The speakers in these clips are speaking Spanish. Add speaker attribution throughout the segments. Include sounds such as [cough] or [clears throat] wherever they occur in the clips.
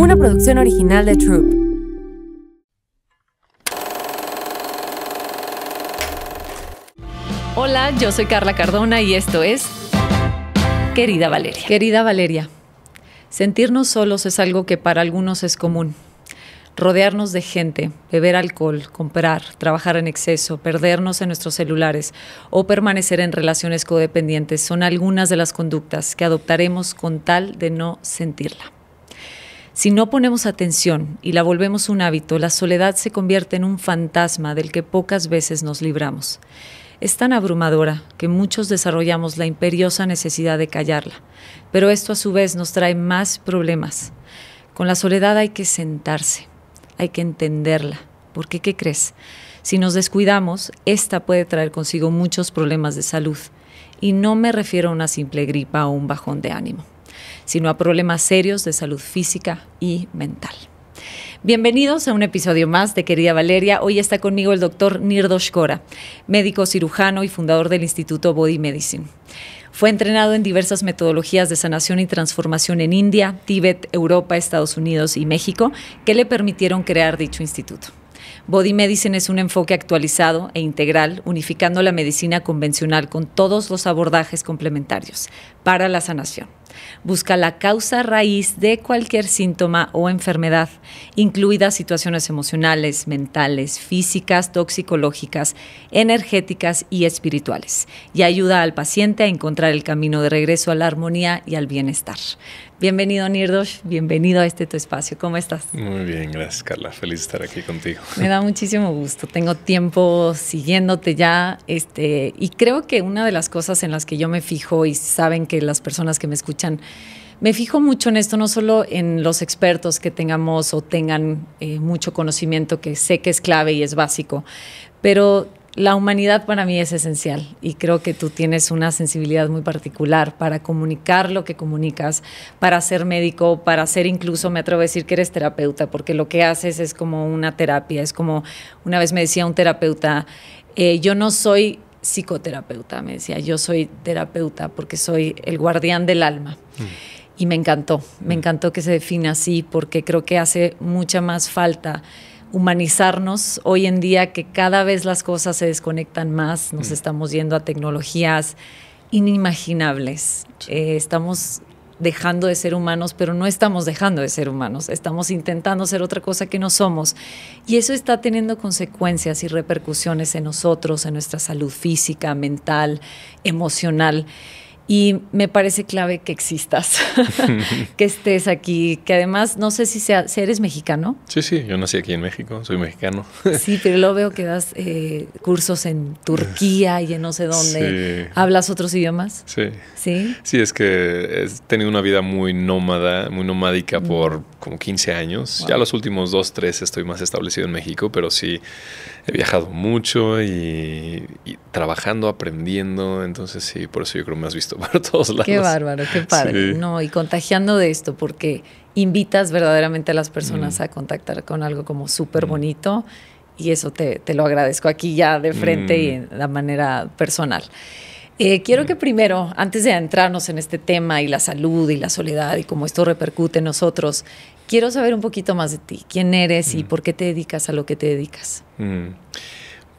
Speaker 1: una producción original de Troop. Hola, yo soy Carla Cardona y esto es Querida Valeria. Querida Valeria, sentirnos solos es algo que para algunos es común. Rodearnos de gente, beber alcohol, comprar, trabajar en exceso, perdernos en nuestros celulares o permanecer en relaciones codependientes son algunas de las conductas que adoptaremos con tal de no sentirla. Si no ponemos atención y la volvemos un hábito, la soledad se convierte en un fantasma del que pocas veces nos libramos. Es tan abrumadora que muchos desarrollamos la imperiosa necesidad de callarla, pero esto a su vez nos trae más problemas. Con la soledad hay que sentarse, hay que entenderla, porque ¿qué crees? Si nos descuidamos, esta puede traer consigo muchos problemas de salud, y no me refiero a una simple gripa o un bajón de ánimo sino a problemas serios de salud física y mental. Bienvenidos a un episodio más de Querida Valeria. Hoy está conmigo el doctor Nirdosh Kora, médico cirujano y fundador del Instituto Body Medicine. Fue entrenado en diversas metodologías de sanación y transformación en India, Tíbet, Europa, Estados Unidos y México, que le permitieron crear dicho instituto. Body Medicine es un enfoque actualizado e integral, unificando la medicina convencional con todos los abordajes complementarios para la sanación busca la causa raíz de cualquier síntoma o enfermedad, incluidas situaciones emocionales, mentales, físicas, toxicológicas, energéticas y espirituales, y ayuda al paciente a encontrar el camino de regreso a la armonía y al bienestar. Bienvenido, Nirdosh. Bienvenido a este tu espacio. ¿Cómo estás?
Speaker 2: Muy bien, gracias, Carla. Feliz de estar aquí contigo. Me da
Speaker 1: muchísimo gusto. Tengo tiempo siguiéndote ya. Este, y creo que una de las cosas en las que yo me fijo, y saben que las personas que me escuchan, me fijo mucho en esto, no solo en los expertos que tengamos o tengan eh, mucho conocimiento, que sé que es clave y es básico, pero la humanidad para mí es esencial y creo que tú tienes una sensibilidad muy particular para comunicar lo que comunicas, para ser médico, para ser incluso, me atrevo a decir que eres terapeuta, porque lo que haces es como una terapia, es como, una vez me decía un terapeuta, eh, yo no soy psicoterapeuta, me decía, yo soy terapeuta porque soy el guardián del alma. Mm. Y me encantó, me mm. encantó que se defina así porque creo que hace mucha más falta humanizarnos hoy en día que cada vez las cosas se desconectan más, nos mm. estamos yendo a tecnologías inimaginables, eh, estamos dejando de ser humanos, pero no estamos dejando de ser humanos, estamos intentando ser otra cosa que no somos. Y eso está teniendo consecuencias y repercusiones en nosotros, en nuestra salud física, mental, emocional. Y me parece clave que existas,
Speaker 2: [laughs] [laughs]
Speaker 1: que estés aquí, que además no sé si, sea, eres mexicano.
Speaker 2: Sí, sí, yo nací aquí en México, soy mexicano.
Speaker 1: [laughs] sí, pero lo veo que das eh, cursos en Turquía y en no sé dónde. ¿Hablas otros idiomas?
Speaker 2: Sí. Sí. Sí, es que he tenido una vida muy nómada, muy nomádica mm. por como 15 años. Ya los últimos 2, 3 estoy más establecido en México, pero sí he viajado mucho y, trabajando, aprendiendo. Entonces sí, por eso yo creo que me has visto [laughs] para todos lados. Qué bárbaro,
Speaker 1: qué padre. No, y contagiando de esto, porque invitas verdaderamente a las personas mm. a contactar con algo como súper mm. bonito. Y eso te, lo agradezco aquí ya de frente y de mm. manera personal. Eh, quiero que primero, antes de entrarnos en este tema y la salud y la soledad y cómo esto repercute en nosotros, quiero saber un poquito más de ti. ¿Quién eres y por qué te dedicas a lo que te dedicas?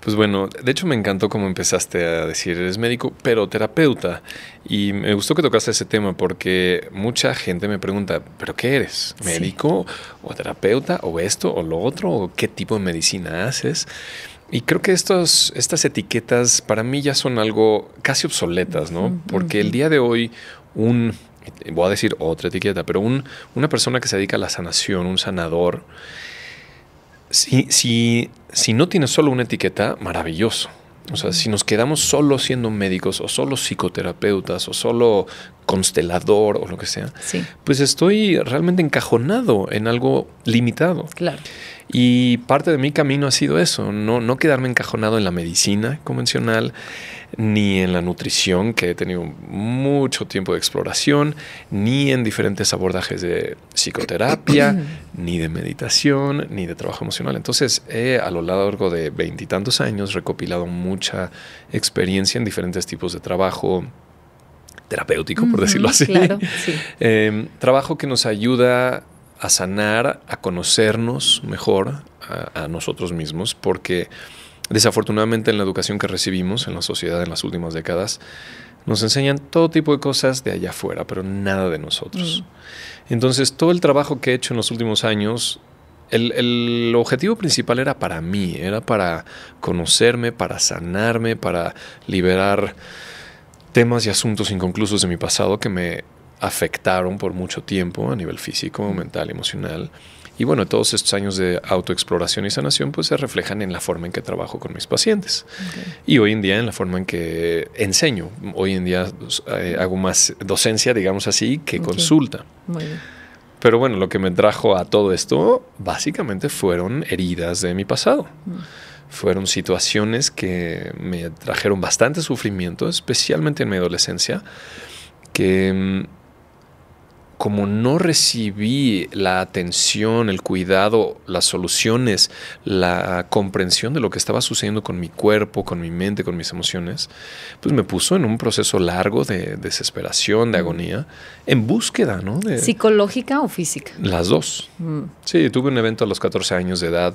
Speaker 2: Pues bueno, de hecho me encantó cómo empezaste a decir, eres médico, pero terapeuta. Y me gustó que tocaste ese tema porque mucha gente me pregunta, ¿pero qué eres? ¿Médico o terapeuta o esto o lo otro? qué tipo de medicina haces? Y creo que estos, estas etiquetas para mí ya son algo casi obsoletas, ¿no? Porque el día de hoy un, voy a decir otra etiqueta, pero un, una persona que se dedica a la sanación, un sanador, si, si, si no tiene solo una etiqueta, maravilloso. O sea, si nos quedamos solo siendo médicos o solo psicoterapeutas o solo constelador o lo que sea, pues estoy realmente encajonado en algo limitado. Claro. Y parte de mi camino ha sido eso, no, quedarme encajonado en la medicina convencional, ni en la nutrición, que he tenido mucho tiempo de exploración, ni en diferentes abordajes de psicoterapia, [clears throat] ni de meditación, ni de trabajo emocional. Entonces, he a lo largo de veintitantos años recopilado mucha experiencia en diferentes tipos de trabajo, terapéutico, por decirlo así. [laughs] Em, trabajo que nos ayuda a sanar, a conocernos mejor a, nosotros mismos, porque desafortunadamente en la educación que recibimos en la sociedad en las últimas décadas, nos enseñan todo tipo de cosas de allá afuera, pero nada de nosotros. Mm. Entonces, todo el trabajo que he hecho en los últimos años, el, objetivo principal era para mí, era para conocerme, para sanarme, para liberar temas y asuntos inconclusos de mi pasado que me afectaron por mucho tiempo a nivel físico, mental, emocional. Y bueno, todos estos años de autoexploración y sanación pues se reflejan en la forma en que trabajo con mis pacientes. Y hoy en día en la forma en que enseño. Hoy en día pues, eh, hago más docencia, digamos así, que consulta. Pero bueno, lo que me trajo a todo esto básicamente fueron heridas de mi pasado. Fueron situaciones que me trajeron bastante sufrimiento, especialmente en mi adolescencia, que mm, como no recibí la atención, el cuidado, las soluciones, la comprensión de lo que estaba sucediendo con mi cuerpo, con mi mente, con mis emociones, pues me puso en un proceso largo de desesperación, de mm. agonía, en búsqueda, ¿no?
Speaker 1: ¿Psicológica o física?
Speaker 2: Las dos. Mm. Sí, tuve un evento a los 14 años de edad,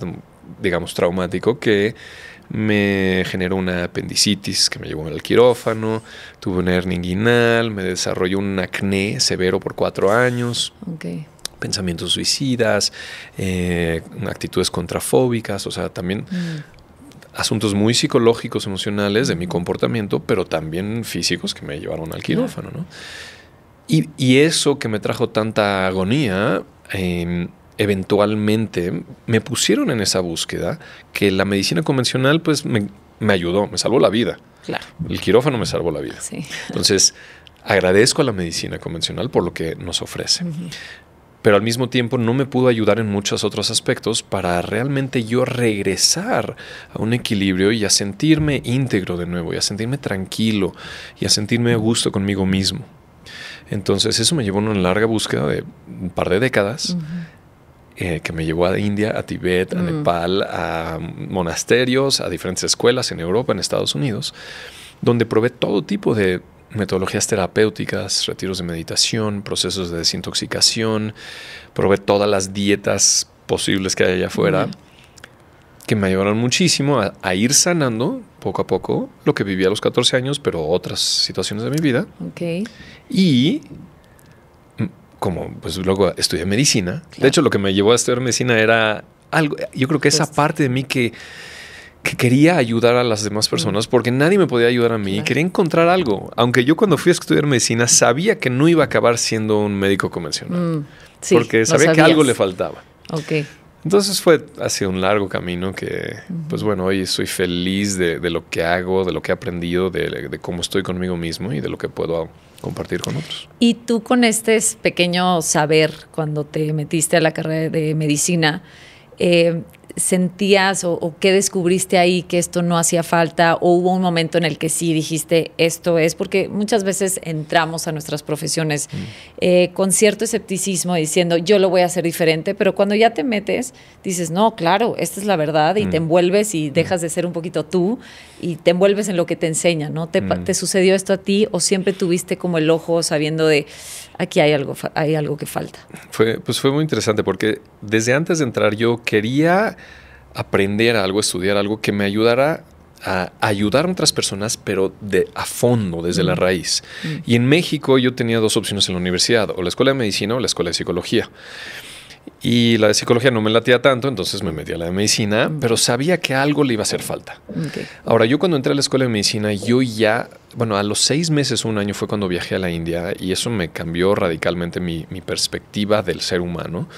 Speaker 2: digamos, traumático, que me generó una apendicitis que me llevó al quirófano, tuve una hernia inguinal, me desarrolló un acné severo por cuatro años. Pensamientos suicidas, eh, actitudes contrafóbicas, o sea, también mm. asuntos muy psicológicos, emocionales de mi mm. comportamiento, pero también físicos que me llevaron al quirófano. ¿no? Y, eso que me trajo tanta agonía, eh, eventualmente me pusieron en esa búsqueda que la medicina convencional pues me, ayudó, me salvó la vida. El quirófano me salvó la vida. Entonces, agradezco a la medicina convencional por lo que nos ofrece. Pero al mismo tiempo no me pudo ayudar en muchos otros aspectos para realmente yo regresar a un equilibrio y a sentirme íntegro de nuevo, y a sentirme tranquilo, y a sentirme a gusto conmigo mismo. Entonces eso me llevó a una larga búsqueda de un par de décadas. Eh, que me llevó a India, a Tibet, a mm. Nepal, a monasterios, a diferentes escuelas en Europa, en Estados Unidos, donde probé todo tipo de metodologías terapéuticas, retiros de meditación, procesos de desintoxicación, probé todas las dietas posibles que hay allá afuera, que me ayudaron muchísimo a, ir sanando poco a poco lo que vivía a los 14 años, pero otras situaciones de mi vida. Okay. Y como pues luego estudié medicina. De hecho, lo que me llevó a estudiar medicina era algo, yo creo que esa pues parte de mí que, quería ayudar a las demás mm. personas porque nadie me podía ayudar a mí. Quería encontrar algo. Aunque yo cuando fui a estudiar medicina sabía que no iba a acabar siendo un médico convencional. Mm, porque sabía que algo le faltaba. Entonces fue hacia un largo camino que, pues bueno, hoy soy feliz de, lo que hago, de lo que he aprendido, de, de, cómo estoy conmigo mismo y de lo que puedo compartir con otros.
Speaker 1: Y tú con este pequeño saber cuando te metiste a la carrera de medicina, eh, sentías o, qué descubriste ahí que esto no hacía falta o hubo un momento en el que sí dijiste esto es? Porque muchas veces entramos a nuestras profesiones mm. eh, con cierto escepticismo diciendo yo lo voy a hacer diferente, pero cuando ya te metes dices no, claro, esta es la verdad y mm. te envuelves y mm. dejas de ser un poquito tú y te envuelves en lo que te enseña, ¿no? ¿Te, ¿Te sucedió esto a ti o siempre tuviste como el ojo sabiendo de aquí hay algo, hay algo que falta.
Speaker 2: Fue, pues fue muy interesante porque desde antes de entrar yo quería aprender algo, estudiar algo que me ayudara a ayudar a otras personas, pero de a fondo, desde la mm. raíz. Mm. Y en México yo tenía dos opciones en la universidad, o la escuela de medicina o la escuela de psicología. Y la de psicología no me latía tanto, entonces me metí a la de medicina, mm. pero sabía que algo le iba a hacer falta. Ahora, yo cuando entré a la escuela de medicina, yo ya, bueno, a los seis meses, un año fue cuando viajé a la India y eso me cambió radicalmente mi, mi perspectiva del ser humano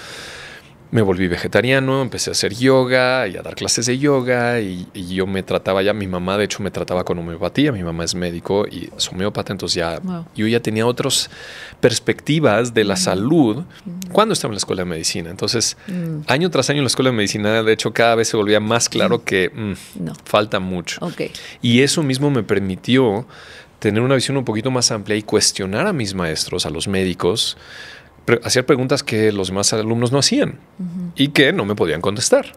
Speaker 2: me volví vegetariano, empecé a hacer yoga y a dar clases de yoga y, yo me trataba ya, mi mamá de hecho me trataba con homeopatía, mi mamá es médico y es homeópata, entonces ya yo ya tenía otras perspectivas de la mm. salud mm. cuando estaba en la escuela de medicina. Entonces, mm. año tras año en la escuela de medicina, de hecho cada vez se volvía más claro que falta mucho. Y eso mismo me permitió tener una visión un poquito más amplia y cuestionar a mis maestros, a los médicos, hacer preguntas que los demás alumnos no hacían y que no me podían contestar.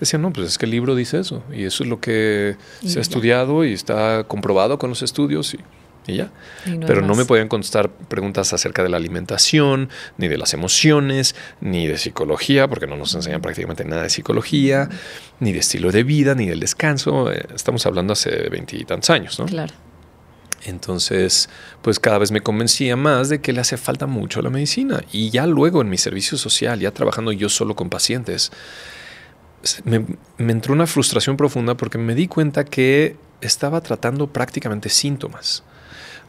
Speaker 2: Decían, no, pues es que el libro dice eso y eso es lo que se ha estudiado y está comprobado con los estudios y, ya. Pero no me podían contestar preguntas acerca de la alimentación, ni de las emociones, ni de psicología, porque no nos enseñan prácticamente nada de psicología, ni de estilo de vida, ni del descanso. Eh, estamos hablando hace veintitantos años, ¿no? Claro. Entonces, pues cada vez me convencía más de que le hace falta mucho la medicina. Y ya luego en mi servicio social, ya trabajando yo solo con pacientes, me, entró una frustración profunda porque me di cuenta que estaba tratando prácticamente síntomas.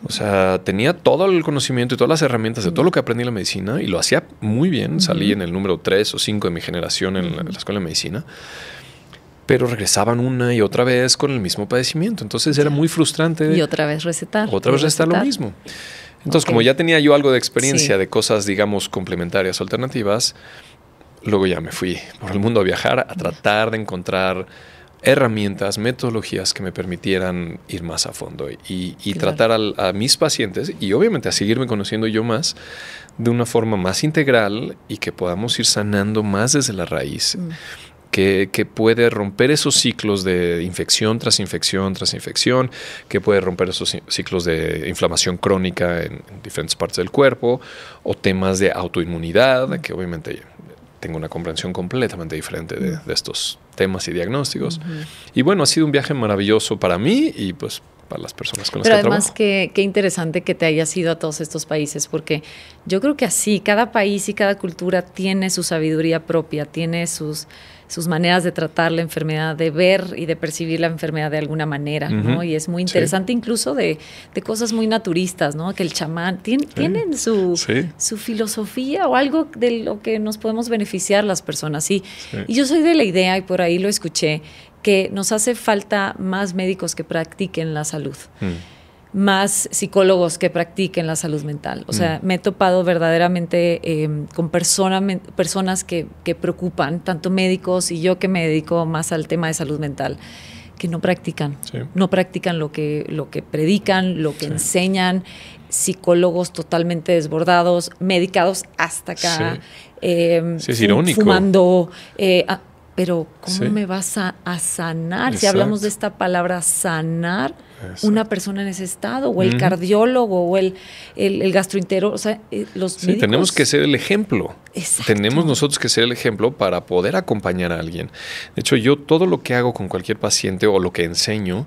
Speaker 2: O sea, tenía todo el conocimiento y todas las herramientas de todo lo que aprendí en la medicina y lo hacía muy bien. Salí en el número 3 o 5 de mi generación en la escuela de medicina pero regresaban una y otra vez con el mismo padecimiento. Entonces era muy frustrante. Y
Speaker 1: otra vez recetar. Otra vez recetar, lo mismo. Entonces, como ya
Speaker 2: tenía yo algo de experiencia de cosas, digamos, complementarias, alternativas, luego ya me fui por el mundo a viajar, a tratar de encontrar herramientas, metodologías que me permitieran ir más a fondo y, tratar a mis pacientes y obviamente a seguirme conociendo yo más de una forma más integral y que podamos ir sanando más desde la raíz. Mm que, puede romper esos ciclos de infección tras infección tras infección, que puede romper esos ciclos de inflamación crónica en, diferentes partes del cuerpo, o temas de autoinmunidad, que obviamente tengo una comprensión completamente diferente de, estos temas y diagnósticos. Y bueno, ha sido un viaje maravilloso para mí y pues para las personas con las Pero que además,
Speaker 1: Qué, qué interesante que te haya sido a todos estos países, porque yo creo que así, cada país y cada cultura tiene su sabiduría propia, tiene sus sus maneras de tratar la enfermedad, de ver y de percibir la enfermedad de alguna manera, ¿no? Y es muy interesante incluso de, cosas muy naturistas, ¿no? Que el chamán, tiene tienen su, su filosofía o algo de lo que nos podemos beneficiar las personas, Y yo soy de la idea, y por ahí lo escuché, que nos hace falta más médicos que practiquen la salud. Mm más psicólogos que practiquen la salud mental. O sea, mm. me he topado verdaderamente em, con personas personas que, preocupan, tanto médicos y yo que me dedico más al tema de salud mental que no practican. No practican lo que, lo que predican, lo que enseñan, psicólogos totalmente desbordados, medicados hasta acá, em, fumando. Eh, ah, pero ¿cómo me vas a sanar? Si hablamos de esta palabra sanar, una persona en ese estado, o el cardiólogo, o el, el, o sea, eh, los tenemos que
Speaker 2: ser el ejemplo. Tenemos nosotros que ser el ejemplo para poder acompañar a alguien. De hecho, yo todo lo que hago con cualquier paciente o lo que enseño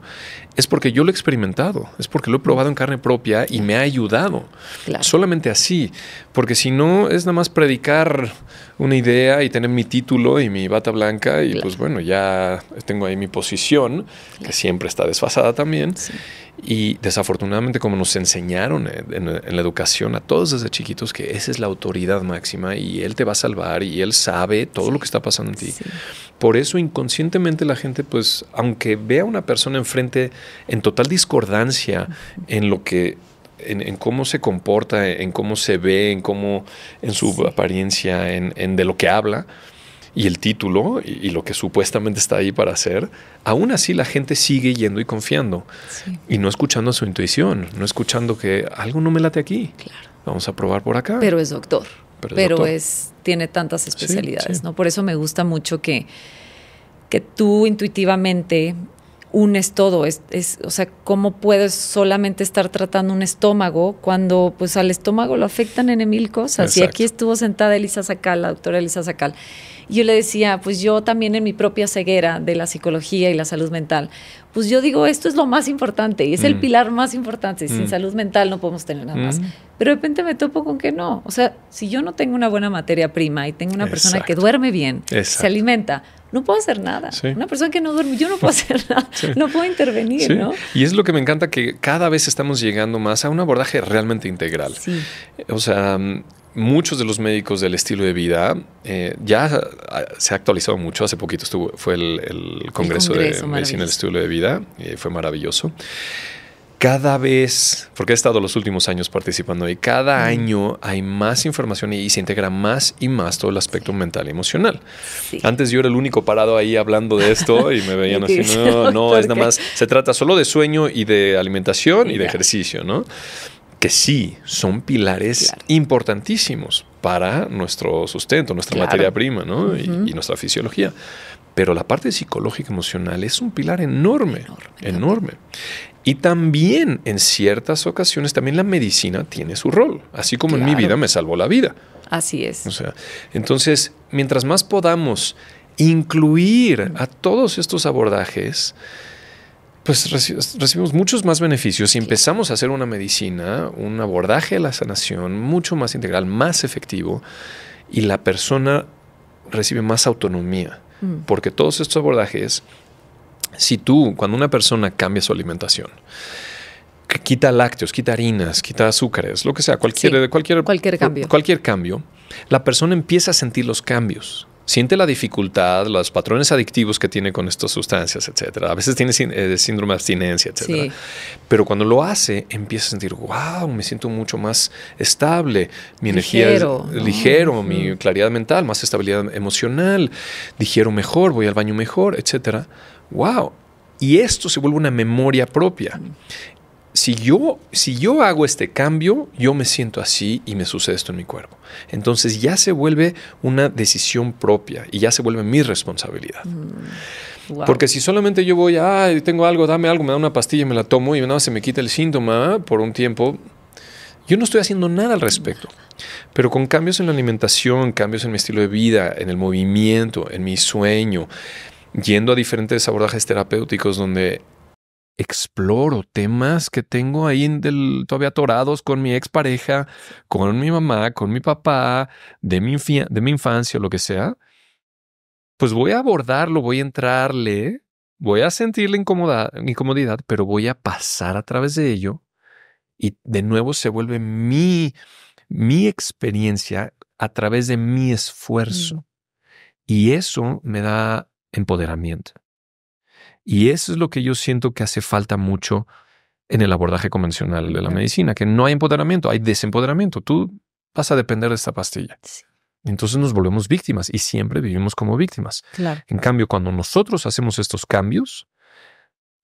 Speaker 2: es porque yo lo he experimentado, es porque lo he probado en carne propia y me ha ayudado. Solamente así, porque si no es nada más predicar una idea y tener mi título y mi bata blanca y pues bueno, ya tengo ahí mi posición, que siempre está desfasada también. Sí y desafortunadamente, como nos enseñaron en, la educación a todos desde chiquitos, que esa es la autoridad máxima y Él te va a salvar y Él sabe todo lo que está pasando en ti. Por eso inconscientemente la gente, pues, aunque vea a una persona enfrente en total discordancia en lo que en, cómo se comporta, en cómo se ve, en cómo, en su apariencia, en, de lo que habla, y el título y, lo que supuestamente está ahí para hacer, aún así la gente sigue yendo y confiando y no escuchando su intuición, no escuchando que algo no me late aquí. Claro. Vamos a probar por acá. Pero es doctor. Pero,
Speaker 1: es, tiene tantas especialidades, ¿no? Por eso me gusta mucho que, que tú intuitivamente unes todo, es, o sea, cómo puedes solamente estar tratando un estómago cuando pues al estómago lo afectan en mil cosas. Y aquí estuvo sentada Elisa Sacal, la doctora Elisa Sacal, y yo le decía, pues yo también en mi propia ceguera de la psicología y la salud mental, pues yo digo, esto es lo más importante y es el mm. pilar más importante. Sin mm. salud mental no podemos tener nada más. Mm. Pero de repente me topo con que no. O sea, si yo no tengo una buena materia prima y tengo una persona que duerme bien, se alimenta, no puedo hacer nada. Una persona que no duerme, yo no puedo [laughs] hacer nada, no puedo intervenir, ¿no?
Speaker 2: Y es lo que me encanta que cada vez estamos llegando más a un abordaje realmente integral. O sea, muchos de los médicos del estilo de vida eh, ya se ha actualizado mucho. Hace poquito estuvo, fue el, congreso, de Medicina del Estilo de Vida, y eh, fue maravilloso. Cada vez, porque he estado los últimos años participando y cada mm. año hay más información y se integra más y más todo el aspecto mental y emocional. Antes yo era el único parado ahí hablando de esto y me veían así, [laughs] no, no, es nada más, se trata solo de sueño y de alimentación y de ejercicio, ¿no? que sí son pilares importantísimos para nuestro sustento, nuestra materia prima ¿no? y, nuestra fisiología. Pero la parte psicológica emocional es un pilar enorme, enorme, Y también en ciertas ocasiones también la medicina tiene su rol, así como en mi vida me salvó la vida. Así es. O sea, entonces, mientras más podamos incluir a todos estos abordajes, pues recibimos muchos más beneficios y empezamos a hacer una medicina, un abordaje a la sanación mucho más integral, más efectivo, y la persona recibe más autonomía, mm. porque todos estos abordajes, si tú, cuando una persona cambia su alimentación, quita lácteos, quita harinas, quita azúcares, lo que sea, cualquier, cualquier, cualquier cambio. Cualquier cambio, la persona empieza a sentir los cambios siente la dificultad, los patrones adictivos que tiene con estas sustancias, etcétera. A veces tiene eh, síndrome de abstinencia, etcétera. Pero cuando lo hace, empieza a sentir, wow, me siento mucho más estable, mi energía es ligero, mi claridad mental, más estabilidad emocional, digiero mejor, voy al baño mejor, etcétera. Wow, y esto se vuelve una memoria propia si yo, si yo hago este cambio, yo me siento así y me sucede esto en mi cuerpo. Entonces ya se vuelve una decisión propia y ya se vuelve mi responsabilidad. Mm, Porque si solamente yo voy, ah, tengo algo, dame algo, me da una pastilla y me la tomo y nada, se me quita el síntoma por un tiempo, yo no estoy haciendo nada al respecto. Pero con cambios en la alimentación, cambios en mi estilo de vida, en el movimiento, en mi sueño, yendo a diferentes abordajes terapéuticos donde exploro temas que tengo ahí todavía atorados con mi expareja, con mi mamá, con mi papá, de mi, infancia lo que sea, pues voy a abordarlo, voy a entrarle, voy a sentirle la incomodidad, pero voy a pasar a través de ello y de nuevo se vuelve mi, mi experiencia a través de mi esfuerzo. Mm. Y eso me da empoderamiento. Y eso es lo que yo siento que hace falta mucho en el abordaje convencional de la medicina, que no hay empoderamiento, hay desempoderamiento. Tú vas a depender de esta pastilla. Entonces nos volvemos víctimas y siempre vivimos como víctimas. En cambio, cuando nosotros hacemos estos cambios,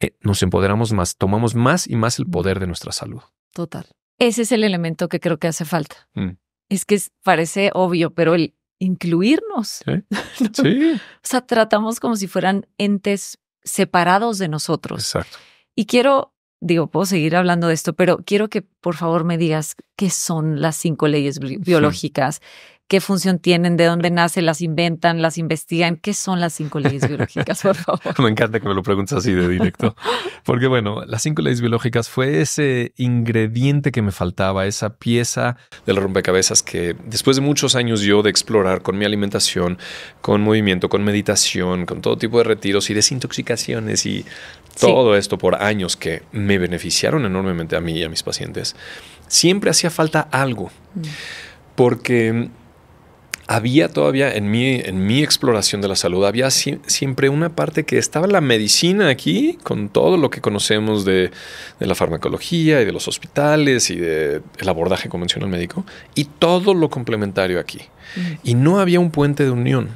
Speaker 2: eh, nos empoderamos más, tomamos más y más el poder de nuestra salud.
Speaker 1: Total. Ese es el elemento que creo que hace falta. Mm. Es que parece obvio, pero el incluirnos. [laughs] Sí. o sea, tratamos como si fueran entes separados de nosotros. Exacto. Y quiero, digo, puedo seguir hablando de esto, pero quiero que por favor me digas qué son las cinco leyes biológicas, qué función tienen, de dónde nace? las inventan, las investigan. ¿Qué son las cinco leyes biológicas, por favor?
Speaker 2: [laughs] me encanta que me lo preguntes así de directo. Porque bueno, las cinco leyes biológicas fue ese ingrediente que me faltaba, esa pieza del rompecabezas que después de muchos años yo de explorar con mi alimentación, con movimiento, con meditación, con todo tipo de retiros y desintoxicaciones y todo esto por años que me beneficiaron enormemente a mí y a mis pacientes, siempre hacía falta algo. Mm. Porque había todavía en mi, exploración de la salud, había siempre una parte que estaba la medicina aquí, con todo lo que conocemos de, la farmacología y de los hospitales y del abordaje convencional médico, y todo lo complementario aquí. Y no había un puente de unión.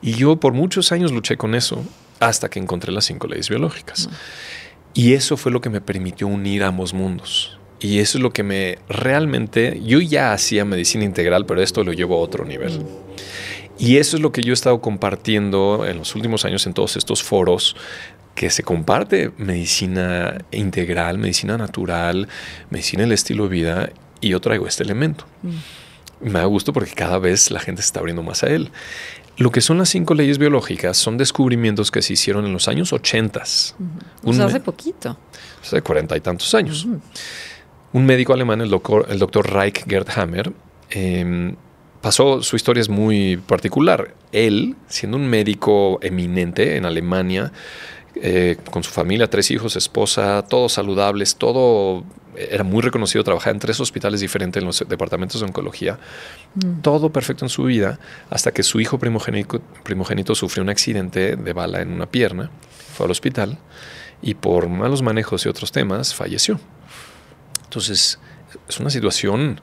Speaker 2: Y yo por muchos años luché con eso hasta que encontré las cinco leyes biológicas. Y eso fue lo que me permitió unir ambos mundos. Y eso es lo que me realmente, yo ya hacía medicina integral, pero esto lo llevo a otro nivel. Y eso es lo que yo he estado compartiendo en los últimos años en todos estos foros, que se comparte medicina integral, medicina natural, medicina del estilo de vida, y yo traigo este elemento. Me da gusto porque cada vez la gente se está abriendo más a él. Lo que son las cinco leyes biológicas son descubrimientos que se hicieron en los años 80. hace poquito. Hace cuarenta y tantos años. Un médico alemán, el, doctor, el Reich Gerd em, pasó, su historia es muy particular. Él, siendo un médico eminente en Alemania, eh, con su familia, tres hijos, esposa, todos saludables, todo era muy reconocido, trabajaba en tres hospitales diferentes en los departamentos de oncología, mm. todo perfecto en su vida, hasta que su hijo primogénito, primogénito sufrió un accidente de bala en una pierna, fue al hospital y por malos manejos y otros temas falleció. Entonces, es una situación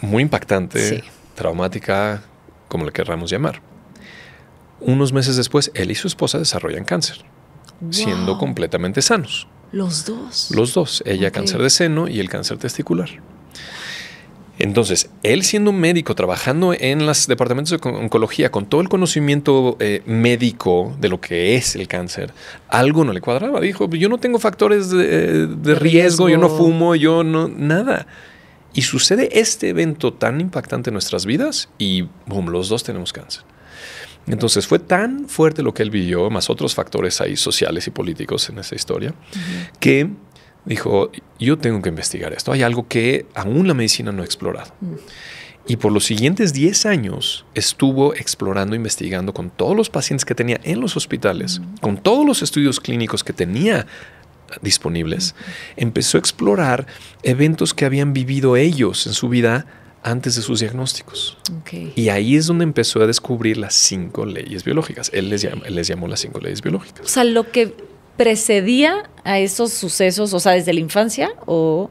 Speaker 2: Muy impactante, traumática, como le querramos llamar. Unos meses después, él y su esposa desarrollan cáncer, siendo completamente sanos.
Speaker 1: Los dos.
Speaker 2: Los dos, ella cáncer de seno y el cáncer testicular. Entonces, él siendo un médico, trabajando en los departamentos de oncología, con todo el conocimiento eh, médico de lo que es el cáncer, algo no le cuadraba. Dijo, pues yo no tengo factores de, eh, riesgo, yo no fumo, yo no, nada. Y sucede este evento tan impactante en nuestras vidas y, boom, los dos tenemos cáncer. Entonces fue tan fuerte lo que él vivió, más otros factores ahí sociales y políticos en esa historia, que dijo, yo tengo que investigar esto, hay algo que aún la medicina no ha explorado. Mm. Y por los siguientes 10 años estuvo explorando, investigando con todos los pacientes que tenía en los hospitales, mm. con todos los estudios clínicos que tenía disponibles, mm. empezó a explorar eventos que habían vivido ellos en su vida antes de sus diagnósticos. Y ahí es donde empezó a descubrir las cinco leyes biológicas. él les llamó las cinco leyes biológicas.
Speaker 1: O sea, lo que precedía a esos sucesos, o sea, desde la infancia o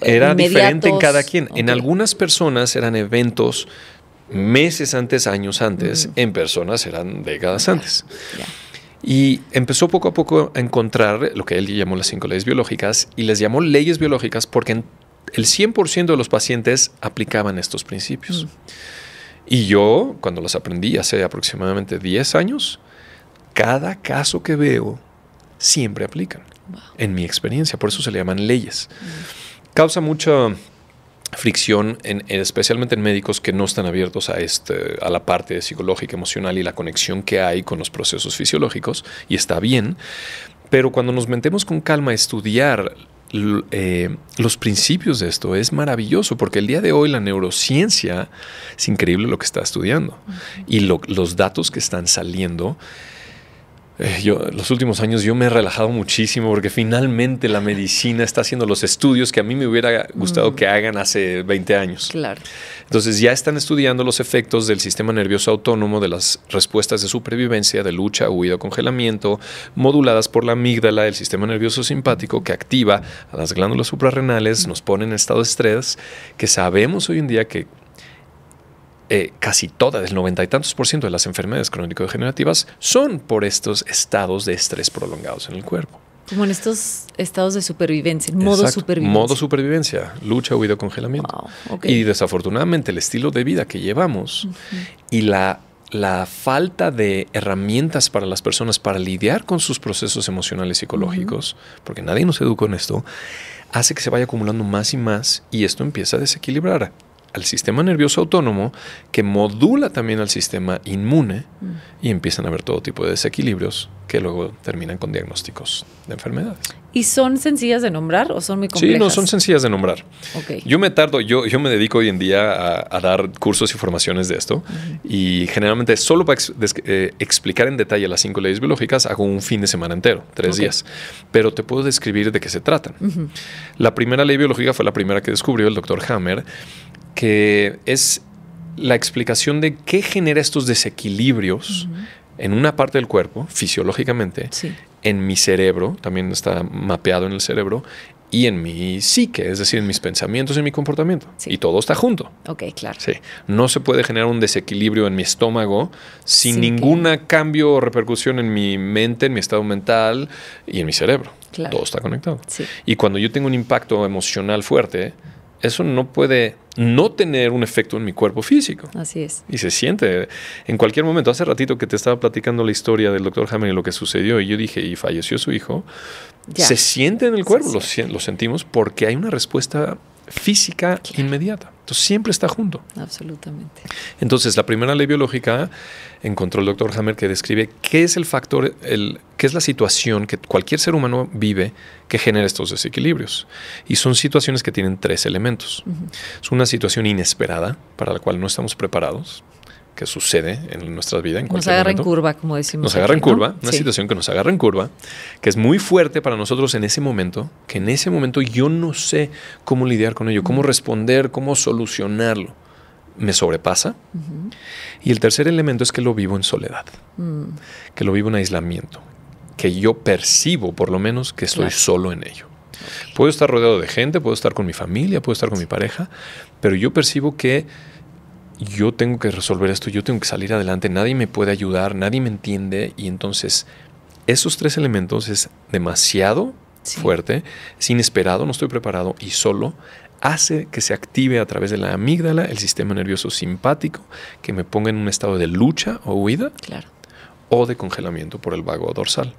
Speaker 2: era diferente en cada quien. En algunas personas eran eventos meses antes, años antes, en personas eran décadas antes. Y empezó poco a poco a encontrar lo que él llamó las cinco leyes biológicas y les llamó leyes biológicas porque el 100% de los pacientes aplicaban estos principios. Y yo, cuando las aprendí hace aproximadamente 10 años, cada caso que veo siempre aplican, en mi experiencia. Por eso se le llaman leyes. Causa mucha fricción, especialmente en médicos que no están abiertos a, este, a la parte psicológica, emocional y la conexión que hay con los procesos fisiológicos, y está bien, pero cuando nos metemos con calma a estudiar eh, los principios de esto es maravilloso porque el día de hoy la neurociencia es increíble lo que está estudiando y los datos que están saliendo eh, yo, los últimos años yo me he relajado muchísimo porque finalmente la medicina está haciendo los estudios que a mí me hubiera gustado mm. que hagan hace 20 años. Claro. Entonces ya están estudiando los efectos del sistema nervioso autónomo, de las respuestas de supervivencia, de lucha, huida, congelamiento, moduladas por la amígdala, del sistema nervioso simpático que activa a las glándulas suprarrenales, nos pone en estado de estrés, que sabemos hoy en día que eh, casi todas, el noventa y tantos por ciento de las enfermedades crónico-degenerativas son por estos estados de estrés prolongados en el cuerpo.
Speaker 1: Como en estos estados de supervivencia, modo supervivencia. Modo
Speaker 2: supervivencia, lucha, huido, congelamiento. Y desafortunadamente el estilo de vida que llevamos y la, falta de herramientas para las personas para lidiar con sus procesos emocionales y psicológicos, porque nadie nos educa en esto, hace que se vaya acumulando más y más y esto empieza a desequilibrar al sistema nervioso autónomo que modula también al sistema inmune mm. y empiezan a haber todo tipo de desequilibrios que luego terminan con diagnósticos de enfermedades.
Speaker 1: ¿Y son sencillas de nombrar o son muy complejas? Sí, no, son
Speaker 2: sencillas de nombrar. Yo me tardo, yo, yo me dedico hoy en día a, dar cursos y formaciones de esto y generalmente solo para eh, explicar en detalle las cinco leyes biológicas hago un fin de semana entero, tres días, pero te puedo describir de qué se tratan. La primera ley biológica fue la primera que descubrió el doctor Hammer que es la explicación de qué genera estos desequilibrios en una parte del cuerpo, fisiológicamente, en mi cerebro, también está mapeado en el cerebro, y en mi psique, es decir, en mis pensamientos y en mi comportamiento. Y todo está junto. Ok, claro. No se puede generar un desequilibrio en mi estómago sin, ningún cambio o repercusión en mi mente, en mi estado mental y en mi cerebro. Todo está conectado. Y cuando yo tengo un impacto emocional fuerte, eso no puede no tener un efecto en mi cuerpo físico. Así es. Y se siente en cualquier momento. Hace ratito que te estaba platicando la historia del doctor Hammer y lo que sucedió, y yo dije, y falleció su hijo, se siente en el cuerpo, lo, sentimos porque hay una respuesta física inmediata. Entonces siempre está junto. Absolutamente. Entonces la primera ley biológica encontró el doctor Hammer que describe qué es el factor, el, qué es la situación que cualquier ser humano vive que genera estos desequilibrios. Y son situaciones que tienen tres elementos. Es una situación inesperada para la cual no estamos preparados que sucede en nuestra vida. En nos agarra en
Speaker 1: curva, como decimos. Nos agarra en curva, una
Speaker 2: situación que nos agarra en curva, que es muy fuerte para nosotros en ese momento, que en ese momento yo no sé cómo lidiar con ello, cómo responder, cómo solucionarlo. Me sobrepasa. Y el tercer elemento es que lo vivo en soledad, mm. que lo vivo en aislamiento, que yo percibo por lo menos que estoy solo en ello. Puedo estar rodeado de gente, puedo estar con mi familia, puedo estar con mi pareja, pero yo percibo que yo tengo que resolver esto, yo tengo que salir adelante, nadie me puede ayudar, nadie me entiende y entonces esos tres elementos es demasiado fuerte, es inesperado, no estoy preparado y solo hace que se active a través de la amígdala el sistema nervioso simpático que me ponga en un estado de lucha o huida o de congelamiento por el vago dorsal.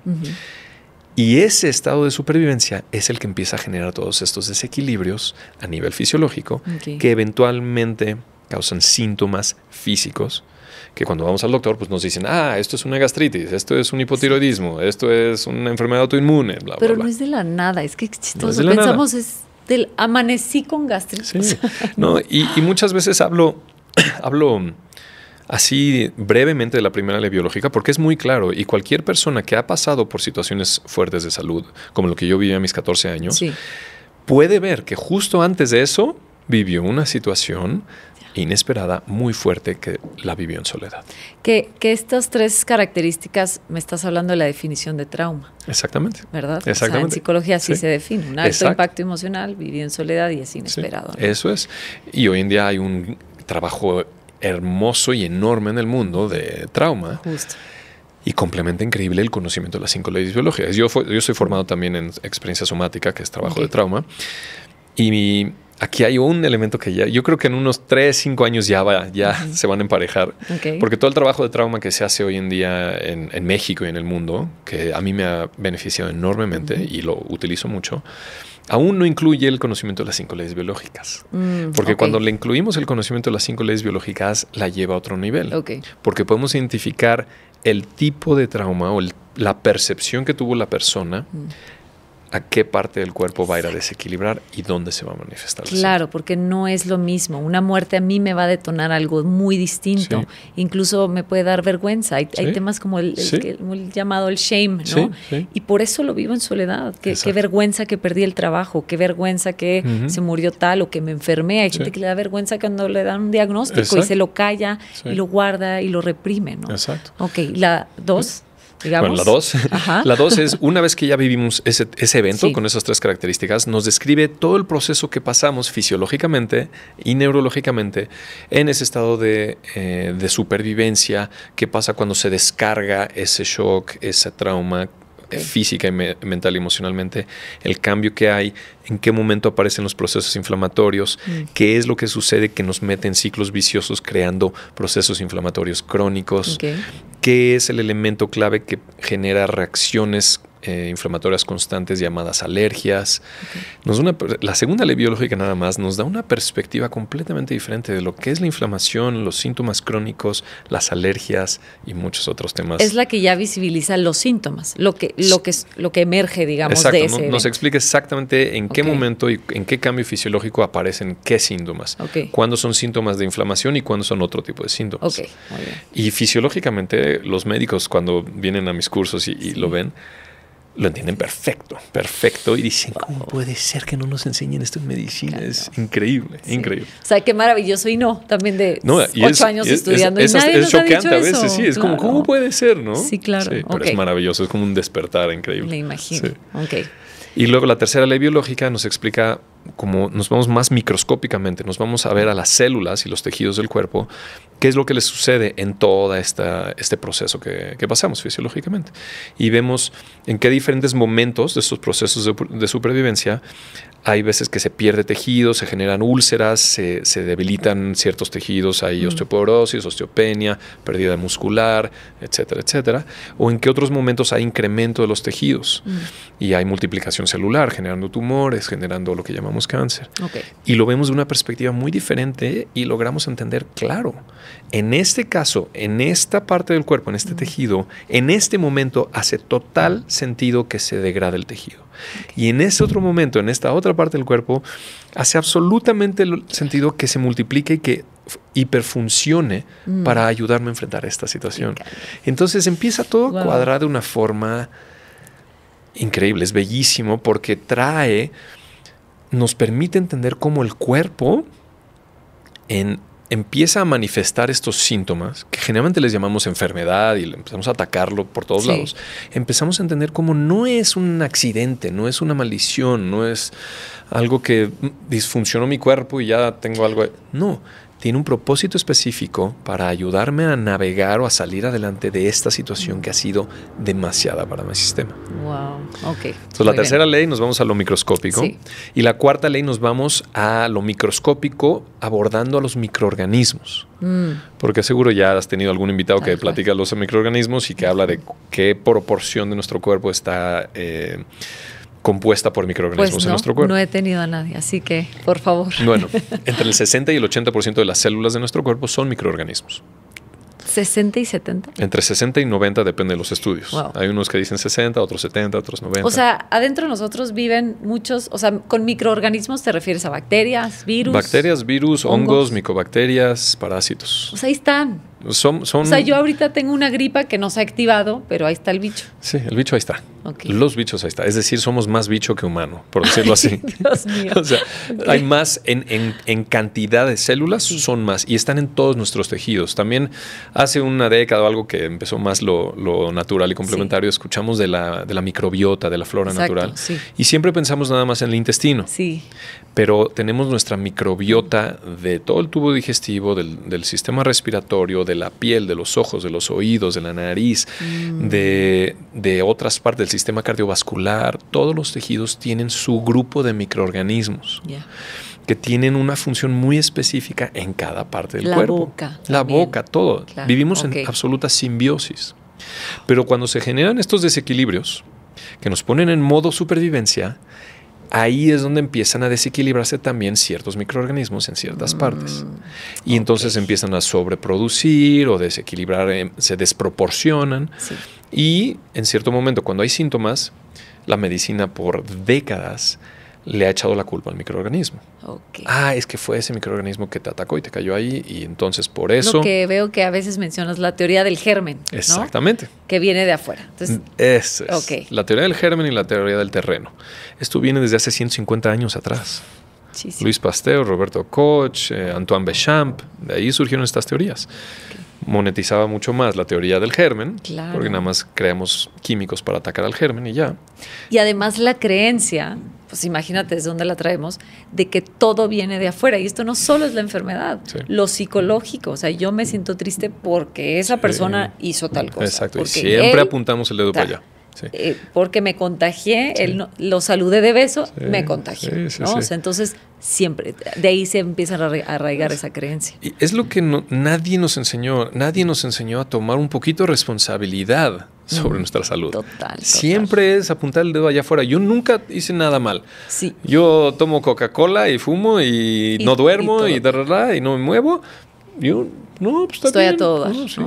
Speaker 2: Y ese estado de supervivencia es el que empieza a generar todos estos desequilibrios a nivel fisiológico que eventualmente causan síntomas físicos que cuando vamos al doctor pues nos dicen, ah, esto es una gastritis, esto es un hipotiroidismo, esto es una enfermedad autoinmune, bla, Pero
Speaker 1: no es de la nada, es que es pensamos es del amanecí con gastritis.
Speaker 2: No, y, muchas veces hablo, [clears throat] hablo así brevemente de la primera ley biológica porque es muy claro y cualquier persona que ha pasado por situaciones fuertes de salud, como lo que yo viví a mis 14 años, puede ver que justo antes de eso vivió una situación inesperada, muy fuerte que la vivió en soledad.
Speaker 1: Que, que, estas tres características, me estás hablando de la definición de trauma.
Speaker 2: Exactamente. ¿Verdad? Exactamente. en psicología así se define, un alto
Speaker 1: impacto emocional, vivir en soledad y es inesperado.
Speaker 2: Eso es. Y hoy en día hay un trabajo hermoso y enorme en el mundo de trauma. Justo y complementa increíble el conocimiento de las cinco leyes biológicas. Yo, yo soy formado también en experiencia somática, que es trabajo de trauma, y mi, aquí hay un elemento que ya, yo creo que en unos 3, 5 años ya, va, ya se van a emparejar. Porque todo el trabajo de trauma que se hace hoy en día en, México y en el mundo, que a mí me ha beneficiado enormemente y lo utilizo mucho, aún no incluye el conocimiento de las cinco leyes biológicas. Mm, porque cuando le incluimos el conocimiento de las cinco leyes biológicas, la lleva a otro nivel. Porque podemos identificar el tipo de trauma o la percepción que tuvo la persona a qué parte del cuerpo va a ir a desequilibrar y dónde se va a manifestar. Claro,
Speaker 1: porque no es lo mismo. Una muerte a mí me va a detonar algo muy distinto. Incluso me puede dar vergüenza. Hay, temas como el, llamado el shame, ¿no? Y por eso lo vivo en soledad. Qué, vergüenza que perdí el trabajo, qué vergüenza que se murió tal o que me enfermé. Hay gente que le da vergüenza cuando le dan un diagnóstico y se lo calla y lo guarda y lo reprime, ¿no? Exacto. Ok, la dos. Pues, la dos. La es,
Speaker 2: una vez que ya vivimos ese, evento con esas tres características, nos describe todo el proceso que pasamos fisiológicamente y neurológicamente en ese estado de, eh, de supervivencia, qué pasa cuando se descarga ese shock, ese trauma, física y mental y emocionalmente, el cambio que hay, en qué momento aparecen los procesos inflamatorios, mm. qué es lo que sucede que nos mete en ciclos viciosos creando procesos inflamatorios crónicos, qué es el elemento clave que genera reacciones eh, inflamatorias constantes llamadas alergias. la segunda ley biológica nada más nos da una perspectiva completamente diferente de lo que es la inflamación, los síntomas crónicos, las alergias y muchos otros temas. Es
Speaker 1: la que ya visibiliza los síntomas, lo que, lo que, lo que emerge, digamos, Exacto, Nos
Speaker 2: explica exactamente en qué momento y en qué cambio fisiológico aparecen qué síntomas, cuándo son síntomas de inflamación y cuándo son otro tipo de síntomas. Y fisiológicamente los médicos cuando vienen a mis cursos y, lo ven, lo entienden perfecto, perfecto. Y dicen, ¿cómo oh". puede ser que no nos enseñen esto en medicina? Es increíble, increíble.
Speaker 1: O sea, qué maravilloso. Y no, también de ocho años estudiando. y es a veces, sí. Es como, ¿cómo puede ser, no? Sí, claro. pero es
Speaker 2: maravilloso, es como un despertar increíble. Me imagino. Ok. Y luego la tercera ley biológica nos explica cómo nos vamos más microscópicamente, nos vamos a ver a las células y los tejidos del cuerpo, qué es lo que les sucede en todo este proceso que, pasamos fisiológicamente. Y vemos en qué diferentes momentos de estos procesos de supervivencia hay veces que se pierde tejido, se generan úlceras, se, debilitan ciertos tejidos, hay mm. osteoporosis, osteopenia, pérdida muscular, etcétera, etcétera. O en qué otros momentos hay incremento de los tejidos mm. y hay multiplicación celular, generando tumores, generando lo que llamamos cáncer. Y lo vemos de una perspectiva muy diferente y logramos entender, claro, en este caso, en esta parte del cuerpo, en este mm. tejido, en este momento hace total sentido que se degrade el tejido. Y en ese otro momento, en esta otra parte del cuerpo, hace absolutamente sentido que se multiplique y que hiperfuncione mm. para ayudarme a enfrentar esta situación. Entonces empieza todo a cuadrar de una forma increíble, es bellísimo porque trae, nos permite entender cómo el cuerpo en empieza a manifestar estos síntomas, que generalmente les llamamos enfermedad y empezamos a atacarlo por todos lados, empezamos a entender cómo no es un accidente, no es una maldición, no es algo que disfuncionó mi cuerpo y ya tengo algo. No, tiene un propósito específico para ayudarme a navegar o a salir adelante de esta situación que ha sido demasiada para mi sistema. Wow, ok. Entonces, la tercera ley nos vamos a lo microscópico y la cuarta ley nos vamos a lo microscópico abordando a los microorganismos. Mm. Porque seguro ya has tenido algún invitado que platica los microorganismos y que habla de qué proporción de nuestro cuerpo está. Eh, compuesta por microorganismos pues en nuestro cuerpo. No
Speaker 1: he tenido a nadie, así que por favor. Bueno, [laughs]
Speaker 2: entre el 60 y el 80% de las células de nuestro cuerpo son microorganismos.
Speaker 1: 60 y 70.
Speaker 2: Entre 60 y 90 depende de los estudios. Hay unos que dicen 60, otros 70, otros 90. O sea,
Speaker 1: adentro de nosotros viven muchos, o sea, con microorganismos te refieres a bacterias, virus.
Speaker 2: Bacterias, virus, hongos, hongos micobacterias, parásitos.
Speaker 1: O sea, ahí están.
Speaker 2: O sea, yo
Speaker 1: ahorita tengo una gripa que no se ha activado, pero ahí está el bicho.
Speaker 2: Sí, el bicho ahí está. Los bichos ahí está. Es decir, somos más bicho que humano, por decirlo así.
Speaker 1: [laughs] Dios mío. [laughs] O sea, hay
Speaker 2: más en, cantidad de células, son más, y están en todos nuestros tejidos. También hace una década o algo que empezó más lo, natural y complementario, escuchamos de la, de la microbiota, de la flora natural. Y siempre pensamos nada más en el intestino. Sí pero tenemos nuestra microbiota de todo el tubo digestivo, del, sistema respiratorio, de la piel, de los ojos, de los oídos, de la nariz, mm. de, otras partes del sistema cardiovascular. Todos los tejidos tienen su grupo de microorganismos. que tienen una función muy específica en cada parte del cuerpo. la Boca, la boca, todo. Vivimos en absoluta simbiosis. Pero cuando se generan estos desequilibrios que nos ponen en modo supervivencia, ahí es donde empiezan a desequilibrarse también ciertos microorganismos en ciertas partes. Mm, y entonces empiezan a sobreproducir o desequilibrar, em, se desproporcionan. Y en cierto momento, cuando hay síntomas, la medicina por décadas le ha echado la culpa al microorganismo. Ah, es que fue ese microorganismo que te atacó y te cayó ahí y entonces por eso... Lo que
Speaker 1: veo que a veces mencionas, la teoría del germen. Exactamente. Que viene de afuera. Mm,
Speaker 2: es. La teoría del germen y la teoría del terreno. Esto viene desde hace 150 años atrás. Sí, sí. Luis Pasteur, Roberto Koch, eh, Antoine Bechamp, de ahí surgieron estas teorías. Monetizaba mucho más la teoría del germen, porque nada más creamos químicos para atacar al germen y ya.
Speaker 1: Y además la creencia pues imagínate desde dónde la traemos, de que todo viene de afuera. Y esto no solo es la enfermedad, lo psicológico. O sea, yo me mm. siento triste porque esa persona hizo tal cosa. Exacto, y siempre
Speaker 2: apuntamos el dedo para allá.
Speaker 1: Eh, porque me contagié, él lo saludé de beso, me contagié. entonces, siempre, de ahí se empieza a arraigar esa creencia.
Speaker 2: Y es lo que nadie nos enseñó, nadie nos enseñó a tomar un poquito de responsabilidad sobre nuestra salud. Total, Siempre es apuntar el dedo allá afuera. Yo nunca hice nada mal. Sí. Yo tomo Coca-Cola y fumo y, no duermo y, y, no me muevo. Yo,
Speaker 1: no, pues está Estoy a todo pues,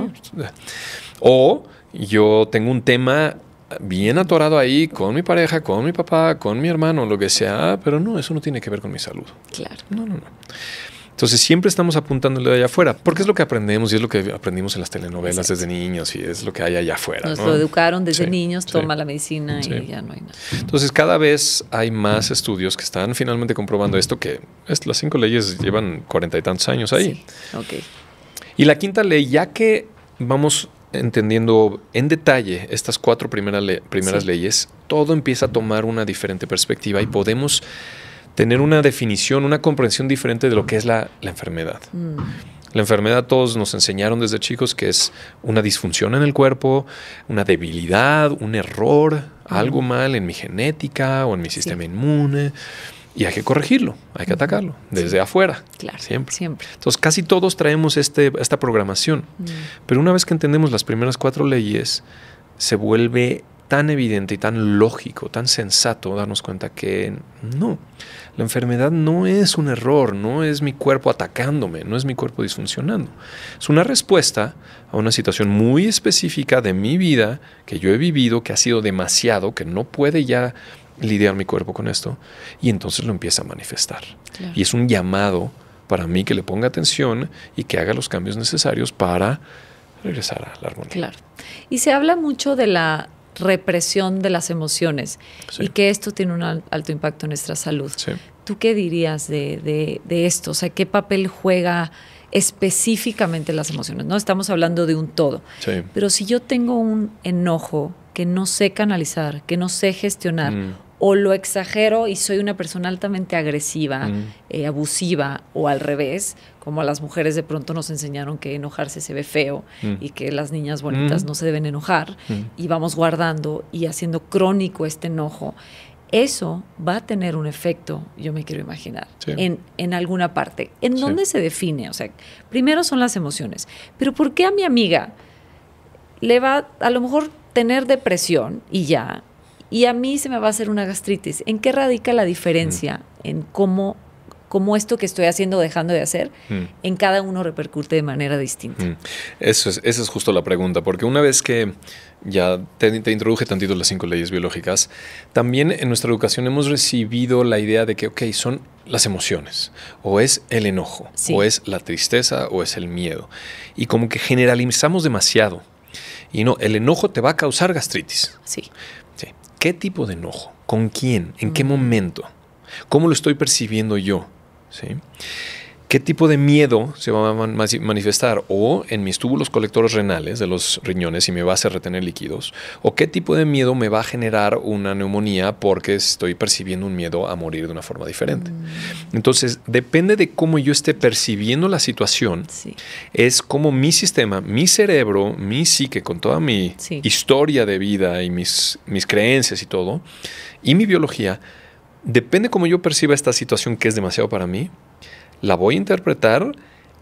Speaker 2: O yo tengo un tema bien atorado ahí con mi pareja, con mi papá, con mi hermano, lo que sea, pero no, eso no tiene que ver con mi salud. Claro. No, no, no. Entonces siempre estamos apuntándole allá afuera, porque es lo que aprendemos y es lo que aprendimos en las telenovelas desde niños y es lo que hay allá afuera. Nos lo
Speaker 1: educaron desde niños, toma la medicina y ya no hay nada.
Speaker 2: Entonces cada vez hay más estudios que están finalmente comprobando esto, que las cinco leyes llevan cuarenta y tantos años ahí. Y la quinta ley, ya que vamos entendiendo en detalle estas cuatro primeras leyes, todo empieza a tomar una diferente perspectiva y podemos tener una definición, una comprensión diferente de lo que es la, enfermedad. La enfermedad todos nos enseñaron desde chicos que es una disfunción en el cuerpo, una debilidad, un error, algo mal en mi genética o en mi sistema inmune. Y hay que corregirlo, hay que atacarlo desde afuera. Claro, siempre. Entonces, casi todos traemos este, esta programación. Pero una vez que entendemos las primeras cuatro leyes, se vuelve tan evidente y tan lógico, tan sensato darnos cuenta que no. La enfermedad no es un error, no es mi cuerpo atacándome, no es mi cuerpo disfuncionando. Es una respuesta a una situación muy específica de mi vida que yo he vivido, que ha sido demasiado, que no puede ya lidiar mi cuerpo con esto, y entonces lo empieza a manifestar. Y es un llamado para mí que le ponga atención y que haga los cambios necesarios para regresar a la armonía.
Speaker 1: Claro. Y se habla mucho de la represión de las emociones y que esto tiene un alto impacto en nuestra salud. ¿Tú qué dirías de, de, esto? O sea, ¿qué papel juega específicamente las emociones? No estamos hablando de un todo. Pero si yo tengo un enojo que no sé canalizar, que no sé gestionar, mm o lo exagero y soy una persona altamente agresiva, eh, abusiva o al revés, como a las mujeres de pronto nos enseñaron que enojarse se ve feo y que las niñas bonitas no se deben enojar y vamos guardando y haciendo crónico este enojo. Eso va a tener un efecto, yo me quiero imaginar, en, alguna parte. ¿En dónde se define? O sea, primero son las emociones, pero ¿por qué a mi amiga le va a lo mejor tener depresión y ya, y a mí se me va a hacer una gastritis. ¿En qué radica la diferencia mm. en cómo, cómo esto que estoy haciendo o dejando de hacer mm. en cada uno repercute de manera distinta?
Speaker 2: Mm. Eso es, esa es justo la pregunta, porque una vez que ya te, introduje tantito las cinco leyes biológicas, también en nuestra educación hemos recibido la idea de que, ok, son las emociones, o es el enojo, o es la tristeza, o es el miedo. Y como que generalizamos demasiado. Y no, el enojo te va a causar gastritis. Sí. ¿Qué tipo de enojo? ¿Con quién? ¿En qué mm. momento? ¿Cómo lo estoy percibiendo yo? ¿Sí? qué tipo de miedo se va a manifestar o en mis túbulos colectores renales de los riñones y me va a hacer retener líquidos o qué tipo de miedo me va a generar una neumonía porque estoy percibiendo un miedo a morir de una forma diferente. Mm. Entonces, depende de cómo yo esté percibiendo la situación, es como mi sistema, mi cerebro, mi psique con toda mi historia de vida y mis, mis creencias y todo y mi biología, depende cómo yo perciba esta situación que es demasiado para mí la voy a interpretar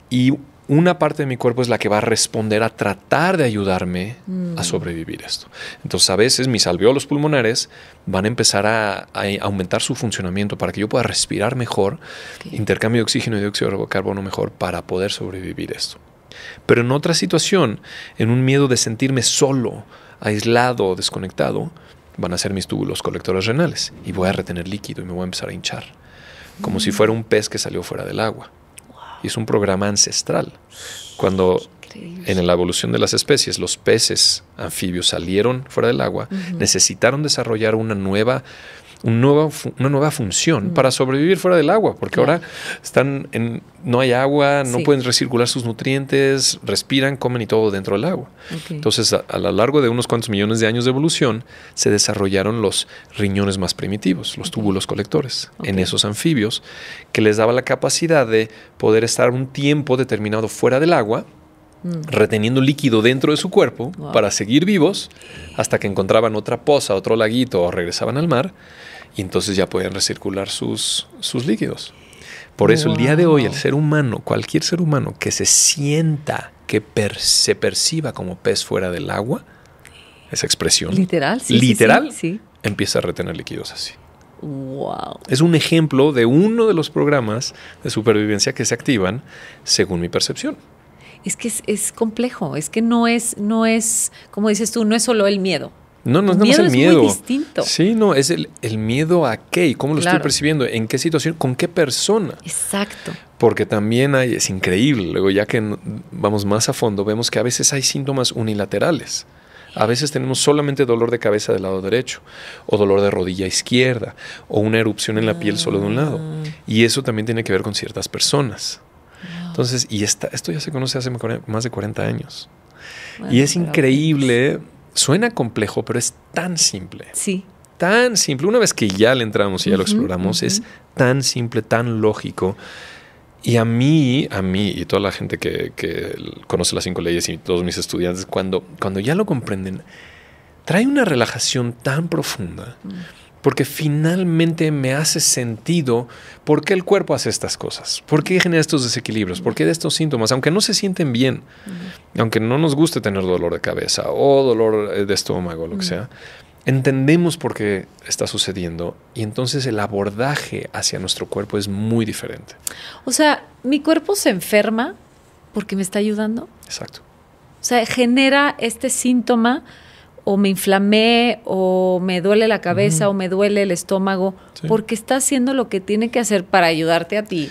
Speaker 2: y una parte de mi cuerpo es la que va a responder a tratar de ayudarme a mm. sobrevivir esto. Entonces a veces mis alveolos pulmonares van a empezar a, aumentar su funcionamiento para que yo pueda respirar mejor, intercambio de oxígeno y dióxido de carbono mejor para poder sobrevivir esto. Pero en otra situación, en un miedo de sentirme solo, aislado, desconectado, van a ser mis túbulos colectores renales y voy a retener líquido y me voy a empezar a hinchar como si fuera un pez que salió fuera del agua. Y es un programa ancestral. Cuando en la evolución de las especies los peces anfibios salieron fuera del agua, necesitaron desarrollar una nueva una nueva función mm. para sobrevivir fuera del agua, porque ahora están en, no hay agua, no pueden recircular sus nutrientes, respiran, comen y todo dentro del agua. Entonces, a, lo largo de unos cuantos millones de años de evolución, se desarrollaron los riñones más primitivos, los túbulos colectores, en esos anfibios, que les daba la capacidad de poder estar un tiempo determinado fuera del agua, mm. reteniendo líquido dentro de su cuerpo para seguir vivos hasta que encontraban otra poza, otro laguito o regresaban al mar y entonces ya podían recircular sus, líquidos.
Speaker 1: Por eso el día de
Speaker 2: hoy el ser humano, cualquier ser humano que se sienta, que se perciba como pez fuera del agua, esa expresión. Literal, Literal, sí, empieza a retener líquidos así. Wow. Es un ejemplo de uno de los programas de supervivencia que se activan según mi percepción.
Speaker 1: Es que es, es complejo, es que no es, no es, como dices tú, no es solo el miedo,
Speaker 2: no, no, es el miedo. Es Sí, no, es el, miedo a qué y cómo lo estoy percibiendo, en qué situación, con qué persona. Exacto. Porque también hay, es increíble, luego ya que vamos más a fondo, vemos que a veces hay síntomas unilaterales. A veces tenemos solamente dolor de cabeza del lado derecho, o dolor de rodilla izquierda, o una erupción en la piel solo de un lado. Ah. Y eso también tiene que ver con ciertas personas. Entonces, y esta, esto ya se conoce hace más de 40 años. y es pues increíble Suena complejo, pero es tan simple. Sí. Tan simple. Una vez que ya le entramos y ya lo exploramos, es tan simple, tan lógico. Y a mí, a mí y toda la gente que, conoce las cinco leyes y todos mis estudiantes, cuando, cuando ya lo comprenden, trae una relajación tan profunda. Mm porque finalmente me hace sentido por qué el cuerpo hace estas cosas, por qué genera estos desequilibrios, por qué de estos síntomas, aunque no se sienten bien, aunque no nos guste tener dolor de cabeza o dolor eh, de estómago, lo que sea, entendemos por qué está sucediendo y entonces el abordaje hacia nuestro cuerpo es muy diferente.
Speaker 1: O sea, mi cuerpo se enferma porque me está ayudando. Exacto. O sea, genera este síntoma o me inflamé o me duele la cabeza o me duele el estómago, porque está haciendo lo que tiene que hacer para ayudarte a ti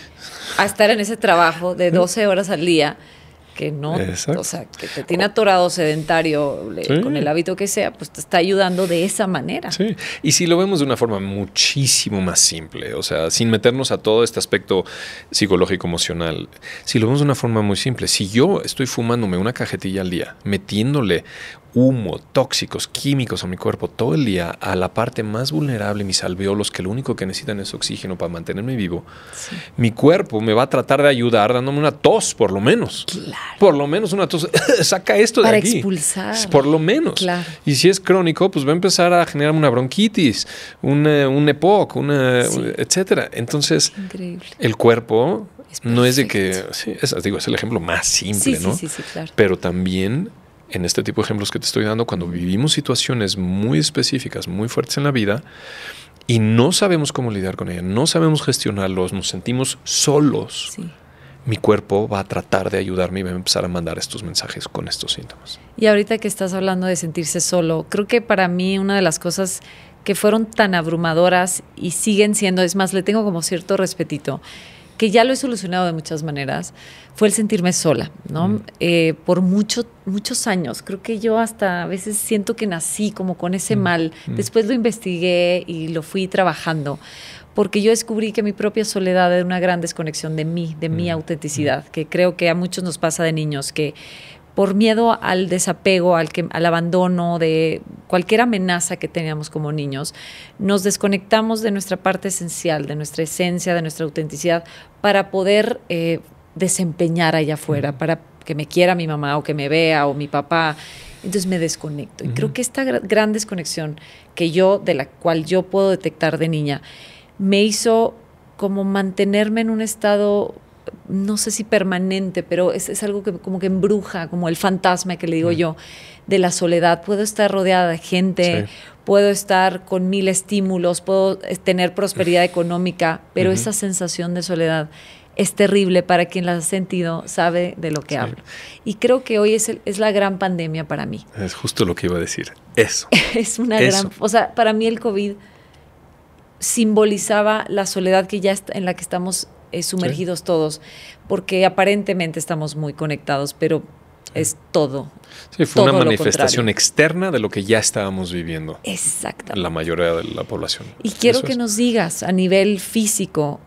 Speaker 1: a estar en ese trabajo de 12 horas al día que no, o sea, que te tiene atorado sedentario con el hábito que sea, pues te está ayudando de esa manera.
Speaker 2: Sí, y si lo vemos de una forma muchísimo más simple, o sea, sin meternos a todo este aspecto psicológico emocional, si lo vemos de una forma muy simple, si yo estoy fumándome una cajetilla al día, metiéndole humo, tóxicos, químicos a mi cuerpo todo el día, a la parte más vulnerable, mis alveolos, que lo único que necesitan es oxígeno para mantenerme vivo, mi cuerpo me va a tratar de ayudar dándome una tos, por lo menos. Claro. Por lo menos una tos. [laughs] Saca esto de aquí. expulsar. Por lo menos. Y si es crónico, pues va a empezar a generar una bronquitis, una, un EPOC, una, etcétera. Entonces, el cuerpo... no es de que, sí, es, digo, es el ejemplo más simple, ¿no? Claro. Pero también en este tipo de ejemplos que te estoy dando, cuando vivimos situaciones muy específicas, muy fuertes en la vida, y no sabemos cómo lidiar con ella, no sabemos gestionarlos, nos sentimos solos. Mi cuerpo va a tratar de ayudarme y va a empezar a mandar estos mensajes con estos síntomas.
Speaker 1: Y ahorita que estás hablando de sentirse solo, creo que para mí una de las cosas que fueron tan abrumadoras y siguen siendo, es más, le tengo como cierto respetito que ya lo he solucionado de muchas maneras, fue el sentirme sola, ¿no? Mm. Eh, por muchos años. Creo que yo hasta a veces siento que nací como con ese mm, mal. Mm. Después lo investigué y lo fui trabajando porque yo descubrí que mi propia soledad era una gran desconexión de mí, de mi autenticidad, que creo que a muchos nos pasa de niños que por miedo al desapego, al, que, al abandono, de cualquier amenaza que teníamos como niños, nos desconectamos de nuestra parte esencial, de nuestra esencia, de nuestra autenticidad, para poder eh, desempeñar allá afuera, para que me quiera mi mamá o que me vea o mi papá. Entonces me desconecto. Y creo que esta gran desconexión que yo, de la cual yo puedo detectar de niña, me hizo como mantenerme en un estado no sé si permanente, pero es, algo que como que embruja, como el fantasma que le digo yo, de la soledad. Puedo estar rodeada de gente, puedo estar con mil estímulos, puedo eh, tener prosperidad económica, pero esa sensación de soledad es terrible para quien la ha sentido, sabe de lo que hablo. Y creo que hoy es, es, la gran pandemia para
Speaker 2: mí. Es justo lo que iba a decir, eso. [laughs]
Speaker 1: es una gran... O sea, para mí el COVID simbolizaba la soledad que ya está, en la que estamos eh, sumergidos todos, porque aparentemente estamos muy conectados, pero es todo. Sí, fue una manifestación
Speaker 2: externa de lo que ya estábamos viviendo. Exactamente. La mayoría de la población. Y quiero que nos
Speaker 1: digas a nivel físico,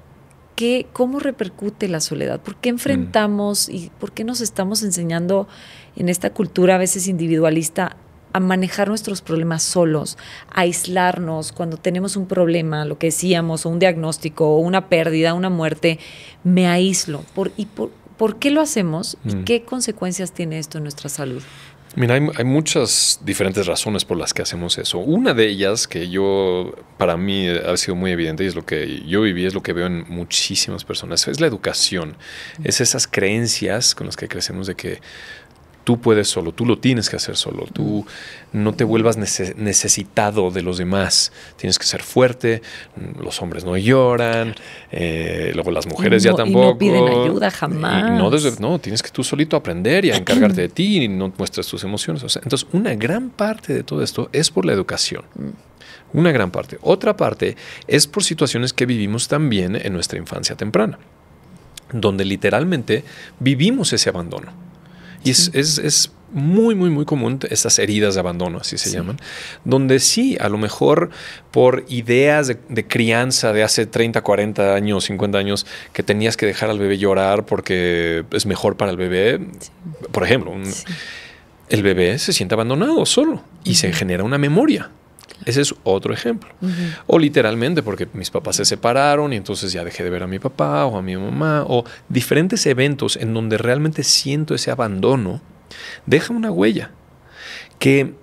Speaker 1: ¿cómo repercute la soledad? ¿Por qué mm. enfrentamos y por qué nos estamos enseñando en esta cultura a veces individualista a manejar nuestros problemas solos, aislarnos cuando tenemos un problema, lo que decíamos, o un diagnóstico, o una pérdida, una muerte, me aíslo. ¿Por, ¿Y por, qué lo hacemos? ¿Y mm. qué consecuencias tiene esto en nuestra salud?
Speaker 2: Mira, hay, hay, muchas diferentes razones por las que hacemos eso. Una de ellas que yo, para mí, ha sido muy evidente y es lo que yo viví, es lo que veo en muchísimas personas, es la educación. Mm. Es esas creencias con las que crecemos de que Tú puedes solo, tú lo tienes que hacer solo, tú no te vuelvas necesitado de los demás, tienes que ser fuerte, los hombres no lloran, eh, luego las mujeres ya tampoco. no piden ayuda jamás. no, no, tienes que tú solito aprender y encargarte de [clears throat] ti y no muestras tus emociones. O sea, entonces, una gran parte de todo esto es por la educación. Mm. Una gran parte. Otra parte es por situaciones que vivimos también en nuestra infancia temprana, donde literalmente vivimos ese abandono. Y es, es, es muy, muy, muy común estas heridas de abandono, así se llaman, donde sí, a lo mejor por ideas de, crianza de hace 30, 40 años, 50 años, que tenías que dejar al bebé llorar porque es mejor para el bebé, por ejemplo, el bebé se siente abandonado solo y se genera una memoria. Ese es otro ejemplo. O literalmente porque mis papás se separaron y entonces ya dejé de ver a mi papá o a mi mamá o diferentes eventos en donde realmente siento ese abandono, deja una huella que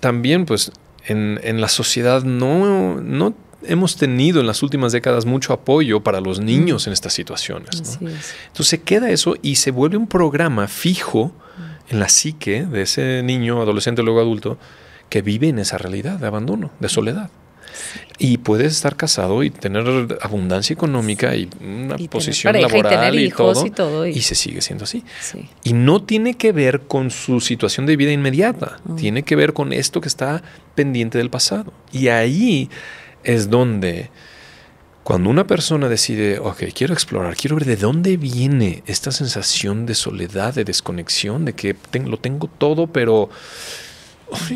Speaker 2: también pues en, la sociedad no, no hemos tenido en las últimas décadas mucho apoyo para los niños en estas situaciones. Entonces se queda eso y se vuelve un programa fijo en la psique de ese niño, adolescente, luego adulto, que vive en esa realidad de abandono, de soledad. Y puedes estar casado y tener abundancia económica y una posición laboral y, todo, y, todo y... se sigue siendo así. Y no tiene que ver con su situación de vida inmediata, tiene que ver con esto que está pendiente del pasado. Y ahí es donde cuando una persona decide, ok, quiero explorar, quiero ver de dónde viene esta sensación de soledad, de desconexión, de que lo tengo todo, pero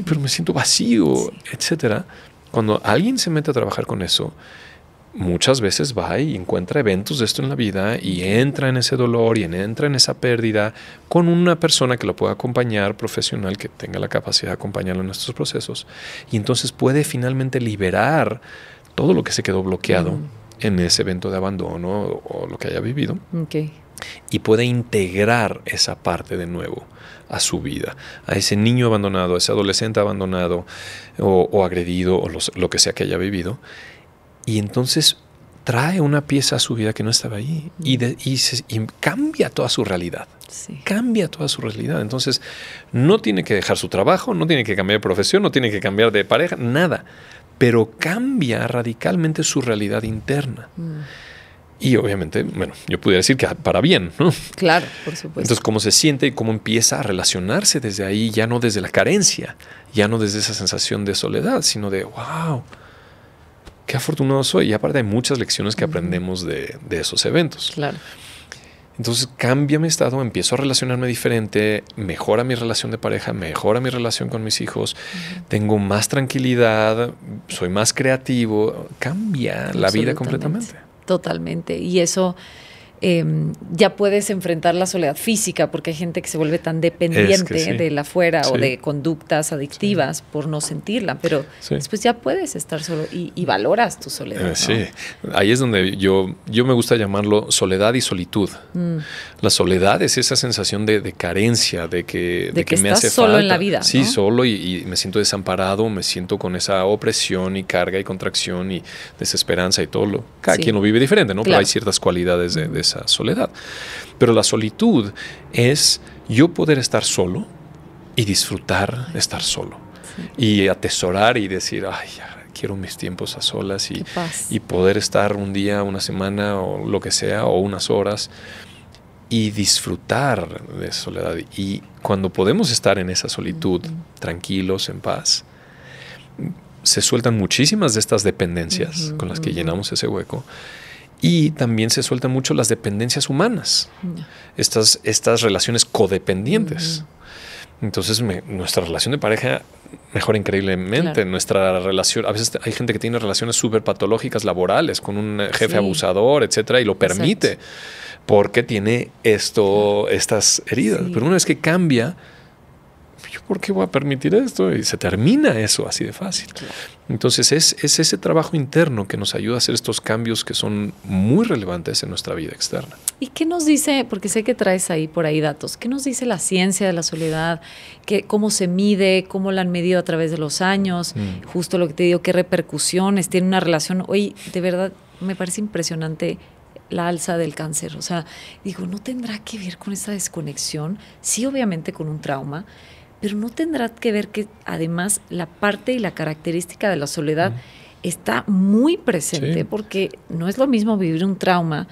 Speaker 2: pero me siento vacío, etcétera. Cuando alguien se mete a trabajar con eso, muchas veces va y encuentra eventos de esto en la vida y entra en ese dolor y entra en esa pérdida con una persona que lo pueda acompañar, profesional que tenga la capacidad de acompañarlo en estos procesos. Y entonces puede finalmente liberar todo lo que se quedó bloqueado en ese evento de abandono o, lo que haya vivido. Y puede integrar esa parte de nuevo a su vida, a ese niño abandonado, a ese adolescente abandonado o, agredido o lo que sea que haya vivido. Y entonces trae una pieza a su vida que no estaba ahí y, cambia toda su realidad. Cambia toda su realidad. Entonces, no tiene que dejar su trabajo, no tiene que cambiar de profesión, no tiene que cambiar de pareja, nada. Pero cambia radicalmente su realidad interna. Mm. Y obviamente, bueno, yo pudiera decir que para bien,
Speaker 1: Claro, por supuesto. Entonces,
Speaker 2: cómo se siente y cómo empieza a relacionarse desde ahí, ya no desde la carencia, ya no desde esa sensación de soledad, sino de, wow, qué afortunado soy. Y aparte hay muchas lecciones que aprendemos de, esos eventos. Claro. Entonces cambia mi estado, empiezo a relacionarme diferente, mejora mi relación de pareja, mejora mi relación con mis hijos, tengo más tranquilidad, soy más creativo, cambia la vida completamente.
Speaker 1: Totalmente. Y eso Em, ya puedes enfrentar la soledad física, porque hay gente que se vuelve tan dependiente de la afuera o de conductas adictivas por no sentirla, pero después ya puedes estar solo y, valoras tu soledad. Eh, sí,
Speaker 2: ahí es donde yo, yo me gusta llamarlo soledad y solitud. Mm. La soledad es esa sensación de, carencia, de que, de, que, me hace solo en la vida. Sí, solo y, me siento desamparado, me siento con esa opresión y carga y contracción y desesperanza y todo lo. Cada quien lo vive diferente, ¿no? Pero hay ciertas cualidades de esa soledad. Pero la solitud es yo poder estar solo y disfrutar estar solo. Y atesorar y decir, ay, quiero mis tiempos a solas y, y poder estar un día, una semana o lo que sea, o unas horas y disfrutar de soledad. Y cuando podemos estar en esa solitud, tranquilos, en paz, se sueltan muchísimas de estas dependencias con las que llenamos ese hueco y también se sueltan mucho las dependencias humanas, estas, estas relaciones codependientes. Entonces, nuestra relación de pareja mejora increíblemente. Nuestra relación, a veces hay gente que tiene relaciones súper patológicas laborales con un eh, jefe abusador, etcétera, y lo permite porque tiene esto, estas heridas. Pero una vez que cambia, pues, ¿yo por qué voy a permitir esto? Y se termina eso así de fácil. Entonces es, es, ese trabajo interno que nos ayuda a hacer estos cambios que son muy relevantes en nuestra vida externa.
Speaker 1: ¿Y qué nos dice, porque sé que traes ahí por ahí datos, qué nos dice la ciencia de la soledad, que, cómo se mide, cómo la han medido a través de los años, mm. justo lo que te digo, qué repercusiones tiene una relación? Hoy, de verdad, me parece impresionante la alza del cáncer. O sea, digo, ¿no tendrá que ver con esa desconexión? Sí, obviamente con un trauma, pero no tendrá que ver que además la parte y la característica de la soledad está muy presente, porque no es lo mismo vivir un trauma.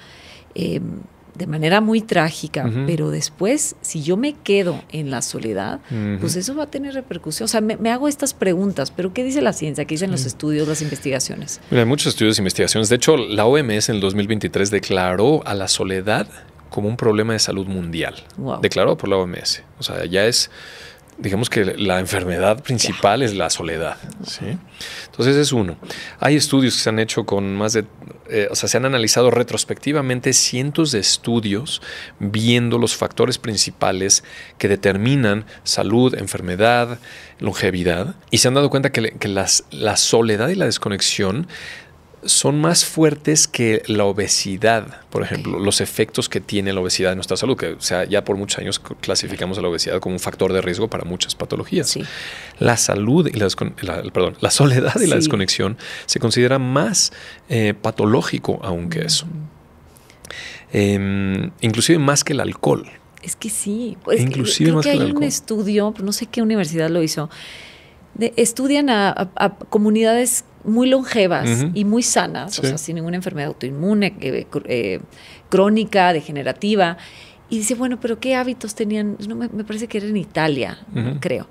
Speaker 1: Em, de manera muy trágica, pero después, si yo me quedo en la soledad, pues eso va a tener repercusión. O sea, me, hago estas preguntas, pero ¿qué dice la ciencia? ¿Qué dicen los estudios, las investigaciones?
Speaker 2: hay muchos estudios e investigaciones. De hecho, la OMS en el 2023 declaró a la soledad como un problema de salud mundial. Declaró por la OMS. O sea, ya es digamos que la enfermedad principal es la soledad. Entonces es uno. Hay estudios que se han hecho con más de, eh, o sea, se han analizado retrospectivamente cientos de estudios viendo los factores principales que determinan salud, enfermedad, longevidad, y se han dado cuenta que, que la soledad y la desconexión son más fuertes que la obesidad, por ejemplo, los efectos que tiene la obesidad en nuestra salud, que sea, ya por muchos años clasificamos a la obesidad como un factor de riesgo para muchas patologías. La salud y la, perdón, la soledad y la desconexión se considera más eh, patológico aún que eso. Mm. Em, inclusive más que el alcohol.
Speaker 1: Es que sí, Es pues, inclusive que, hay un estudio, no sé qué universidad lo hizo, estudian a comunidades muy longevas y muy sanas, o sea, sin ninguna enfermedad autoinmune, eh, eh, crónica, degenerativa. Y dice, bueno, pero ¿qué hábitos tenían? No, me, parece que era en Italia, creo.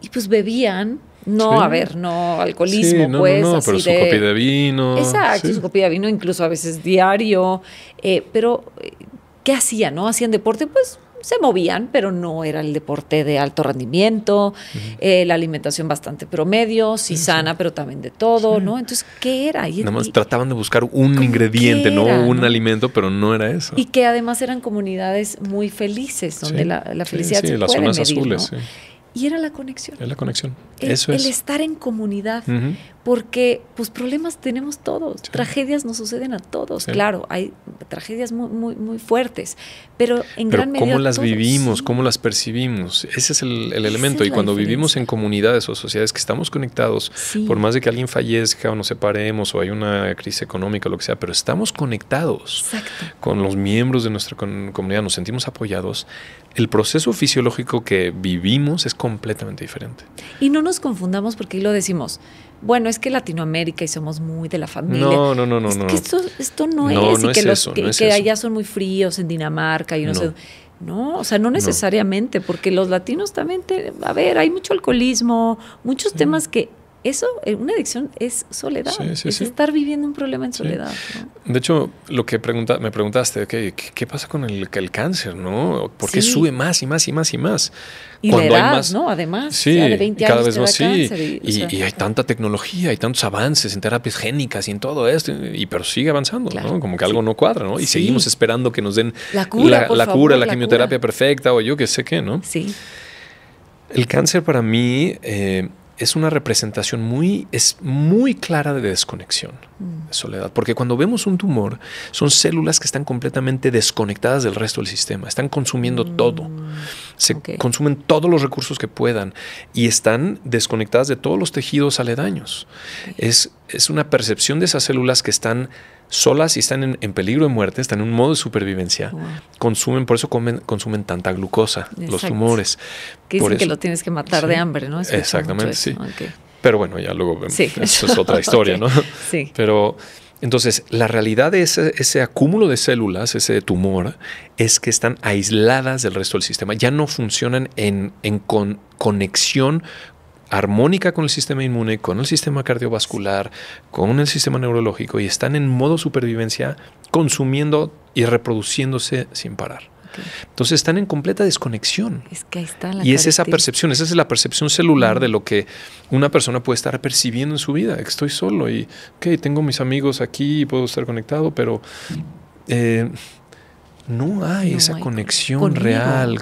Speaker 1: Y pues bebían, no, a ver, no alcoholismo, pues. No, pero de... copia de vino. Exacto, su copia de vino, incluso a veces diario. Eh, pero, ¿qué hacían? ¿No hacían deporte? Pues se movían, pero no era el deporte de alto rendimiento, eh, la alimentación bastante promedio, sí, sana, pero también de todo, ¿no? Entonces, ¿qué era? ahí Nada más
Speaker 2: trataban de buscar un ingrediente, no un alimento, pero no era eso. Y
Speaker 1: que además eran comunidades muy felices, donde la, felicidad se las puede zonas azules, Y era la conexión. Era la conexión. eso es. El estar en comunidad porque pues problemas tenemos todos, tragedias nos suceden a todos, claro, hay tragedias muy, muy, muy fuertes, pero en gran medida... ¿Cómo las vivimos?
Speaker 2: ¿Cómo las percibimos? Ese es el, elemento. y cuando vivimos en comunidades o sociedades que estamos conectados, por más de que alguien fallezca o nos separemos o hay una crisis económica o lo que sea, pero estamos conectados con los miembros de nuestra comunidad, nos sentimos apoyados, el proceso fisiológico que vivimos es completamente diferente.
Speaker 1: Y no nos confundamos porque lo decimos bueno, es que Latinoamérica y somos muy de la familia. No, no, no, no. Es que esto, no, es. y que, allá son muy fríos en Dinamarca y no, sé. No, o sea, no necesariamente, porque los latinos también, a ver, hay mucho alcoholismo, muchos mm. temas que eso, eh, una adicción es soledad, estar viviendo un problema en soledad.
Speaker 2: De hecho, lo que me preguntaste, ¿qué, pasa con el, cáncer? ¿no? ¿Por qué sube más y más y más y más? Cuando hay más, ¿no? Además, sí, cada vez más Y, y, hay tanta tecnología, hay tantos avances en terapias génicas y en todo esto, y, pero sigue avanzando, ¿no? Como que algo no cuadra, ¿no? Y seguimos esperando que nos den la cura, la, quimioterapia perfecta o yo qué sé qué, ¿no? Sí. El cáncer para mí... Eh, es una representación muy, es muy clara de desconexión, mm. de soledad. Porque cuando vemos un tumor, son células que están completamente desconectadas del resto del sistema. Están consumiendo mm. todo. Se consumen todos los recursos que puedan y están desconectadas de todos los tejidos aledaños. Es, es una percepción de esas células que están solas y están en, peligro de muerte, están en un modo de supervivencia, consumen, por eso consumen tanta glucosa, los tumores. Que dicen que lo tienes
Speaker 1: que matar de hambre, ¿no? Exactamente, sí.
Speaker 2: Pero bueno, ya luego vemos. Eso es otra [laughs] historia, ¿no? Sí. Pero entonces, la realidad de ese, acúmulo de células, ese tumor, es que están aisladas del resto del sistema, ya no funcionan en, en con, conexión armónica con el sistema inmune, con el sistema cardiovascular, con el sistema neurológico y están en modo supervivencia consumiendo y reproduciéndose sin parar. Entonces están en completa desconexión.
Speaker 1: que y es esa
Speaker 2: percepción, esa es la percepción celular de lo que una persona puede estar percibiendo en su vida. Estoy solo y, tengo mis amigos aquí y puedo estar conectado, pero eh, no hay esa conexión real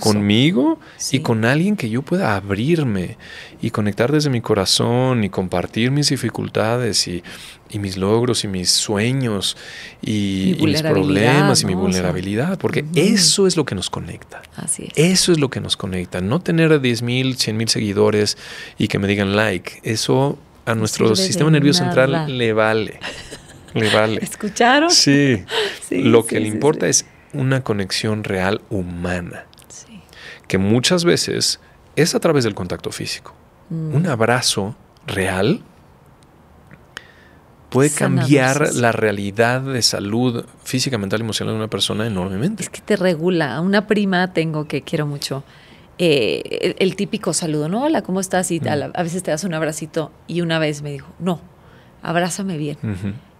Speaker 2: conmigo y con alguien que yo pueda abrirme y conectar desde mi corazón y compartir mis dificultades y, mis logros y mis sueños y, mis problemas y mi vulnerabilidad, porque eso es lo que nos conecta. Así Eso es lo que nos conecta. No tener 10 mil, 100 mil seguidores y que me digan like, eso a nuestro sistema nervioso central le vale le vale. ¿Escucharon? Sí. [laughs] Lo que le importa es una conexión real humana. Que muchas veces es a través del contacto físico. Mm. Un abrazo real puede cambiar la realidad de salud física, mental, y emocional de una persona enormemente. Es que
Speaker 1: te regula. Una prima tengo que quiero mucho. Eh, el, típico saludo, ¿no? Hola, ¿cómo estás? Y mm. a, veces te das un abracito y una vez me dijo, no, abrázame bien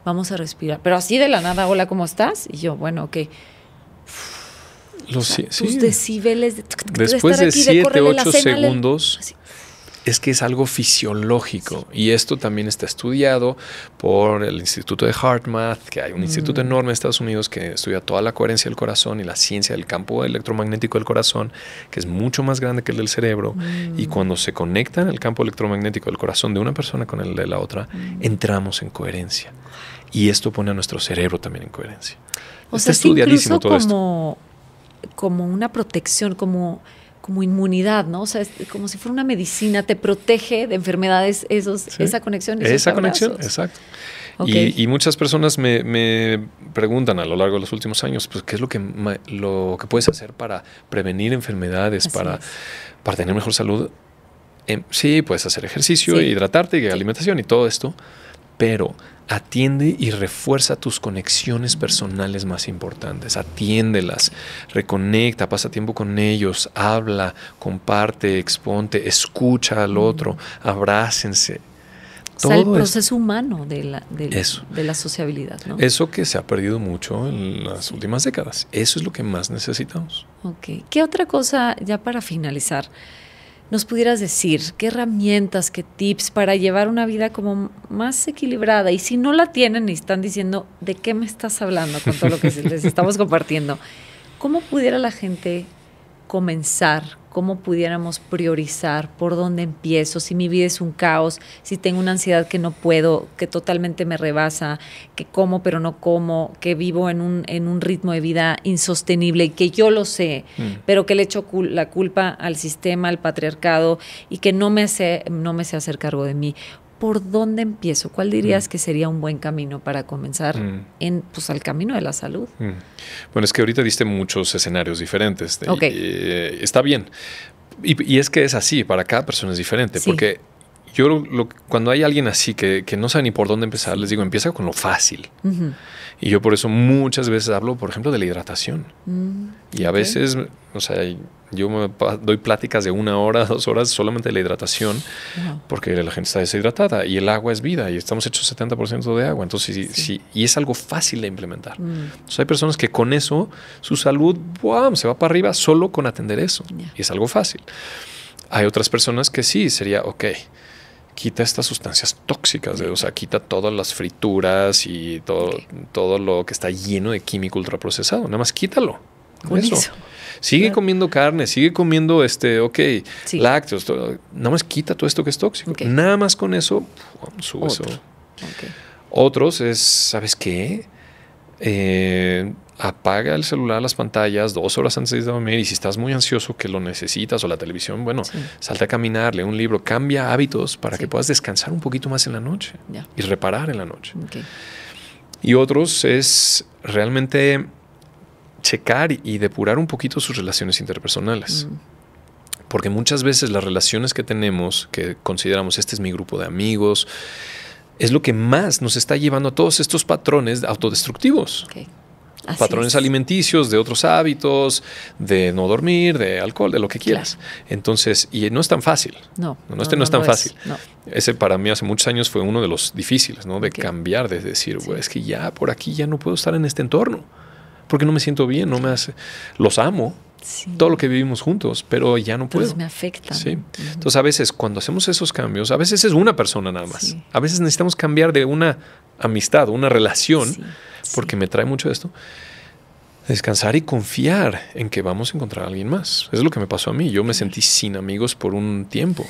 Speaker 1: vamos a respirar. Pero así de la nada, hola, ¿cómo estás? Y yo, bueno, ok. Los, decibeles Después de 7, 8 segundos
Speaker 2: es que es algo fisiológico y esto también está estudiado por el Instituto de HeartMath, que hay un instituto mm. enorme en Estados Unidos que estudia toda la coherencia del corazón y la ciencia del campo electromagnético del corazón, que es mucho más grande que el del cerebro. Y mm. cuando se conectan el campo electromagnético del corazón de una persona con el de la otra, mm. entramos en coherencia. Y esto pone a nuestro cerebro también en coherencia. O está sea, estudiadísimo es todo
Speaker 1: como, Como una protección, como como inmunidad, ¿no? O sea, como si fuera una medicina, te protege de enfermedades, esos, esa conexión. esa conexión, exacto.
Speaker 2: Y, muchas personas me, preguntan a lo largo de los últimos años, pues, ¿qué es lo que, lo que puedes hacer para prevenir enfermedades, para, para tener mejor salud? Em, sí, puedes hacer ejercicio, hidratarte, y alimentación y todo esto, pero Atiende y refuerza tus conexiones personales más importantes. Atiéndelas, reconecta, pasa tiempo con ellos, habla, comparte, exponte, escucha al otro, abrácense. Todo el proceso
Speaker 1: humano de la, de, la sociabilidad.
Speaker 2: Eso que se ha perdido mucho en las últimas décadas. Eso es lo que más necesitamos.
Speaker 1: Ok. ¿Qué otra cosa, ya para finalizar? nos pudieras decir qué herramientas, qué tips para llevar una vida como más equilibrada. Y si no la tienen y están diciendo, ¿de qué me estás hablando con todo lo que les [laughs] estamos compartiendo? ¿Cómo pudiera la gente comenzar, cómo pudiéramos priorizar, por dónde empiezo, si mi vida es un caos, si tengo una ansiedad que no puedo, que totalmente me rebasa, que como pero no como, que vivo en un, en un ritmo de vida insostenible y que yo lo sé, mm. pero que le echo la culpa al sistema, al patriarcado y que no me no me sé hacer cargo de mí. ¿por dónde empiezo? ¿Cuál dirías mm. que sería un buen camino para comenzar mm. en, pues, al camino de la salud?
Speaker 2: Mm. Bueno, es que ahorita diste muchos escenarios diferentes. Eh, está bien. Y, es que es así, para cada persona es diferente, porque yo cuando hay alguien así que, que, no sabe ni por dónde empezar, les digo, empieza con lo fácil. Y yo por eso muchas veces hablo, por ejemplo, de la hidratación. Mm, y a veces, o sea, yo me doy pláticas de una hora, [laughs] dos horas solamente de la hidratación, porque la gente está deshidratada y el agua es vida y estamos hechos 70% de agua. Entonces, sí. y es algo fácil de implementar. Mm. Entonces, hay personas que con eso, su salud, se va para arriba solo con atender eso. Y es algo fácil. Hay otras personas que sí, sería, ok, quita estas sustancias tóxicas, o sea, quita todas las frituras y todo, todo lo que está lleno de químico ultraprocesado. Nada más quítalo. Con eso. Sigue comiendo carne, sigue comiendo este, ok, lácteos, nada más quita todo esto que es tóxico. Nada más con eso, eso. Otros es, ¿sabes qué? Eh, apaga el celular, las pantallas, dos horas antes de dormir y si estás muy ansioso que lo necesitas o la televisión, bueno, salta a caminar, lee un libro, cambia hábitos para que puedas descansar un poquito más en la noche y reparar en la noche. Y otros es realmente checar y depurar un poquito sus relaciones interpersonales. Mm. Porque muchas veces las relaciones que tenemos, que consideramos este es mi grupo de amigos, es lo que más nos está llevando a todos estos patrones autodestructivos patrones alimenticios, de otros hábitos, de no dormir, de alcohol, de lo que quieras. Entonces, y no es tan fácil. No. no, este no, es tan fácil. Ese para mí hace muchos años fue uno de los difíciles, ¿no? De cambiar, de decir, sí. es que ya por aquí ya no puedo estar en este entorno, porque no me siento bien, no me hace, los amo, todo lo que vivimos juntos, pero ya no puedo. Entonces me
Speaker 1: afecta. Sí.
Speaker 2: Entonces a veces cuando hacemos esos cambios, a veces es una persona nada más. A veces necesitamos cambiar de una amistad, una relación, porque me trae mucho esto. Descansar y confiar en que vamos a encontrar a alguien más. Es lo que me pasó a mí. Yo me sentí sin amigos por un tiempo.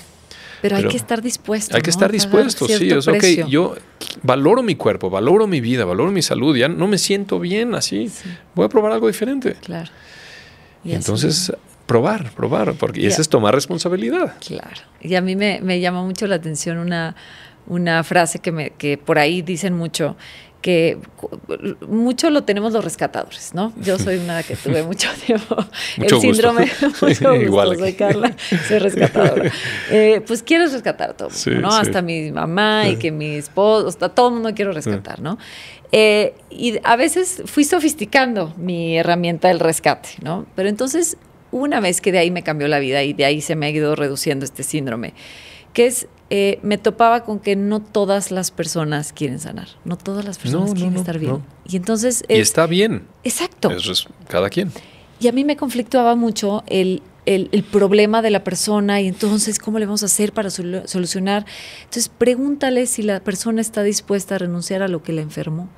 Speaker 1: Pero, hay que estar dispuesto. Hay que estar dispuesto, sí. yo
Speaker 2: valoro mi cuerpo, valoro mi vida, valoro mi salud. Ya no me siento bien así. Voy a probar algo diferente. Claro entonces probar, probar, porque y eso es tomar responsabilidad. Claro.
Speaker 1: Y a mí me, me llama mucho la atención una, una frase que, me, que por ahí dicen mucho, que mucho lo tenemos los rescatadores, ¿no? Yo soy una que tuve [laughs] mucho tiempo el síndrome, [laughs] [laughs] soy Carla, soy rescatadora. Eh, pues quiero rescatar a todo, ¿no? Hasta mi mamá y que mi esposo, hasta todo el mundo quiero rescatar, ¿no? Eh, y a veces fui sofisticando mi herramienta del rescate, ¿no? Pero entonces, una vez que de ahí me cambió la vida y de ahí se me ha ido reduciendo este síndrome, que es, eh, me topaba con que no todas las personas quieren sanar, no todas las personas quieren estar bien. Y entonces... está
Speaker 2: bien. Exacto. Eso es cada quien.
Speaker 1: Y a mí me conflictuaba mucho el el, problema de la persona y entonces cómo le vamos a hacer para solucionar. Entonces pregúntale si la persona está dispuesta a renunciar a lo que la enfermó.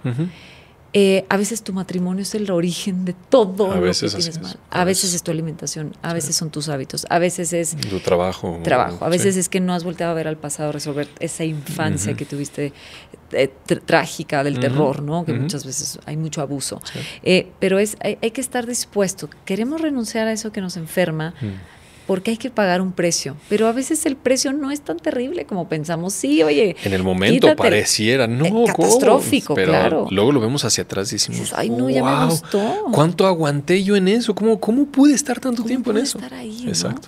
Speaker 1: Eh, a veces tu matrimonio es el origen de todo a lo veces que tienes mal. A, veces, es tu alimentación, a veces son tus hábitos, a veces es tu trabajo. Trabajo. A veces es que no has volteado a ver al pasado, resolver esa infancia que tuviste eh, trágica del terror, ¿no? Que muchas veces hay mucho abuso. Eh, pero es hay, que estar dispuesto. Queremos renunciar a eso que nos enferma mm porque hay que pagar un precio. Pero a veces el precio no es tan terrible como pensamos. Sí, oye.
Speaker 2: En el momento pareciera, no, catastrófico, claro. Luego lo vemos hacia atrás y decimos, ay, no, ya me gustó. ¿Cuánto aguanté yo en eso? ¿Cómo, cómo pude estar tanto tiempo en eso? Exacto.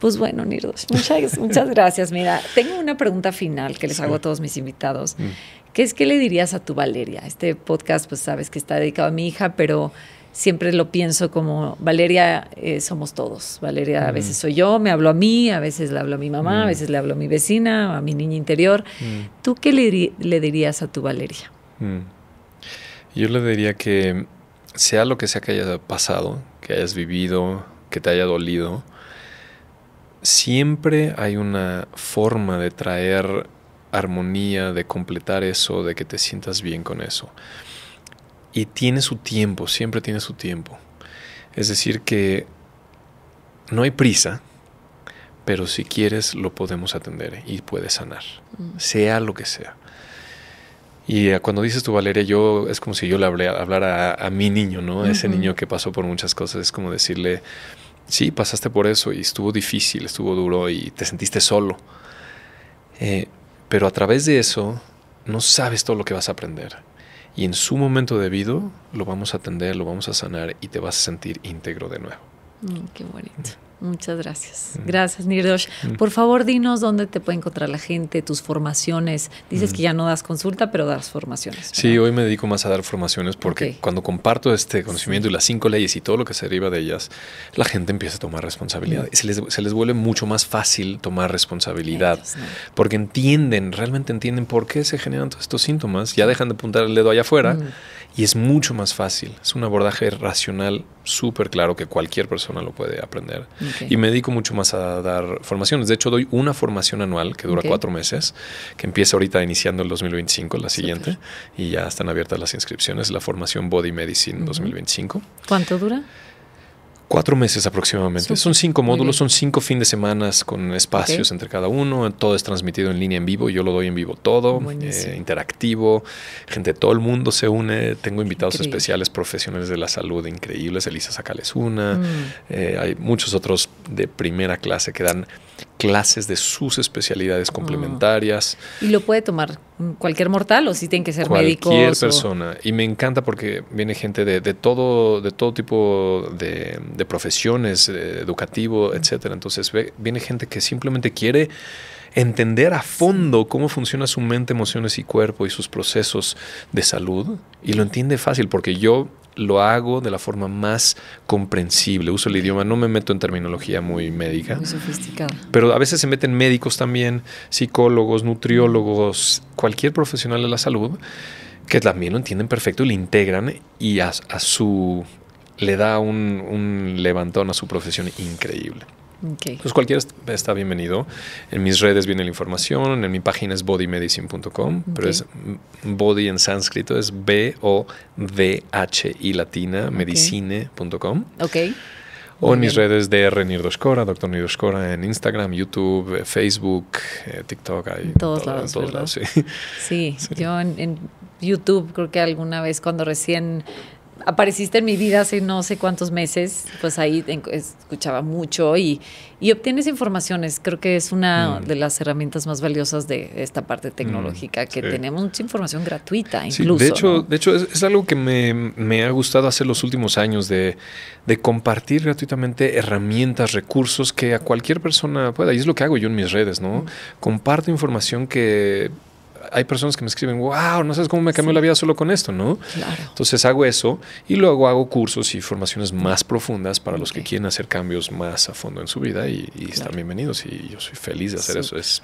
Speaker 2: Pues bueno, Nirdos,
Speaker 1: muchas, [laughs] muchas gracias. Mira, tengo una pregunta final que les hago a todos mis invitados. Mm. ¿Qué es que le dirías a tu Valeria? Este podcast, pues sabes que está dedicado a mi hija, pero siempre lo pienso como Valeria eh, somos todos. Valeria a mm. veces soy yo, me hablo a mí, a veces le hablo a mi mamá, a mm. veces le hablo a mi vecina, a mi niña interior. Mm. ¿Tú qué le, dirías a tu Valeria?
Speaker 2: Yo le diría que sea lo que sea que haya pasado, que hayas vivido, que te haya dolido, siempre hay una forma de traer armonía, de completar eso, de que te sientas bien con eso y tiene su tiempo, siempre tiene su tiempo. Es decir, que no hay prisa, pero si quieres lo podemos atender y puedes sanar, mm. sea lo que sea. Y eh, cuando dices tú, Valeria, yo es como si yo le hablé, hablara a, a, mi niño, ¿no? Ese niño que pasó por muchas cosas, es como decirle, sí, pasaste por eso y estuvo difícil, estuvo duro y te sentiste solo. Eh, pero a través de eso, no sabes todo lo que vas a aprender y en su momento debido lo vamos a atender, lo vamos a sanar y te vas a sentir íntegro de nuevo.
Speaker 1: Mm, qué bonito. Muchas gracias. Gracias, Nirdosh. Por favor, dinos dónde te puede encontrar la gente, tus formaciones. Dices que ya no das consulta, pero das formaciones.
Speaker 2: Sí, hoy me dedico más a dar formaciones porque cuando comparto este conocimiento y las cinco leyes y todo lo que se deriva de ellas, la gente empieza a tomar responsabilidad. Y Se, les, vuelve mucho más fácil tomar responsabilidad porque entienden, realmente entienden por qué se generan todos estos síntomas. Ya dejan de apuntar el dedo allá afuera. Y es mucho más fácil. Es un abordaje racional súper claro que cualquier persona lo puede aprender. Y me dedico mucho más a dar formaciones. De hecho, doy una formación anual que dura cuatro meses, que empieza ahorita iniciando el 2025, la siguiente, y ya están abiertas las inscripciones, la formación Body Medicine 2025. ¿Cuánto dura? Cuatro meses aproximadamente. Son cinco módulos, son cinco fines de semana con espacios entre cada uno. Todo es transmitido en línea en vivo. Yo lo doy en vivo todo, eh, interactivo. Gente todo el mundo se une. Tengo invitados especiales, profesionales de la salud increíbles. Elisa Sacales mm. eh, hay muchos otros de primera clase que dan clases de sus especialidades ah. complementarias.
Speaker 1: Y lo puede tomar cualquier mortal o si tiene que ser médico. Cualquier persona.
Speaker 2: Y me encanta porque viene gente de, todo, de todo tipo de, profesiones, eh, educativo, etcétera. Entonces ve, viene gente que simplemente quiere entender a fondo cómo funciona su mente, emociones y cuerpo y sus procesos de salud. Y lo entiende fácil porque yo lo hago de la forma más comprensible. Uso el idioma, no me meto en terminología muy médica. Muy sofisticada. Pero a veces se meten médicos también, psicólogos, nutriólogos, cualquier profesional de la salud, que también lo entienden perfecto y lo integran y a, su le da un levantón a su profesión increíble. Okay. Entonces cualquiera está bienvenido. En mis redes viene la información, en mi página es bodymedicine.com, pero es body en sánscrito, es B-O-D-H-I latina, medicine.com. Ok. O en mis redes de R. Nirdoshkora, Doctor Nirdoshkora, en Instagram, YouTube, eh, Facebook, eh, TikTok. Ahí, en todos, lados,
Speaker 1: sí. [laughs] yo en YouTube creo que alguna vez cuando recién apareciste en mi vida hace no sé cuántos meses, pues ahí escuchaba mucho y, obtienes informaciones. Creo que es una mm. de las herramientas más valiosas de esta parte mm, tecnológica, que tenemos mucha información gratuita incluso. de hecho,
Speaker 2: de hecho es, algo que me, ha gustado hacer los últimos años, de, compartir gratuitamente herramientas, recursos que a cualquier persona pueda. Y es lo que hago yo en mis redes, ¿no? Mm. Comparto información que hay personas que me escriben, wow, no sabes cómo me cambió la vida solo con esto, ¿no? Entonces hago eso y luego hago cursos y formaciones más profundas para los que quieren hacer cambios más a fondo en su vida y, están bienvenidos y yo soy feliz de hacer eso. Es,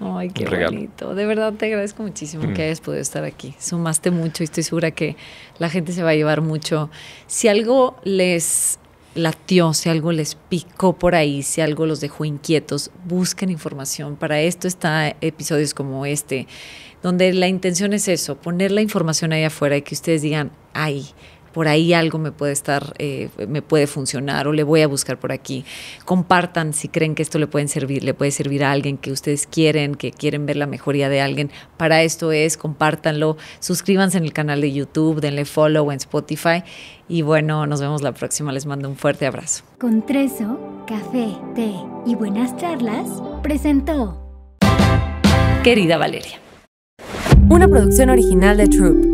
Speaker 1: Ay, qué bonito. De verdad te agradezco muchísimo mm. que hayas podido estar aquí. Sumaste mucho y estoy segura que la gente se va a llevar mucho. Si algo les latió, si algo les picó por ahí, si algo los dejó inquietos, busquen información. Para esto está episodios como este, donde la intención es eso, poner la información ahí afuera y que ustedes digan, ay, por ahí algo me puede estar, eh, me puede funcionar o le voy a buscar por aquí. Compartan si creen que esto le pueden servir, le puede servir a alguien que ustedes quieren, que quieren ver la mejoría de alguien. Para esto es, compártanlo, suscríbanse en el canal de YouTube, denle follow en Spotify y bueno, nos vemos la próxima. Les mando un fuerte abrazo. Con Trezo, café, té y buenas charlas, presentó. Querida Valeria. Una producción original de Troop.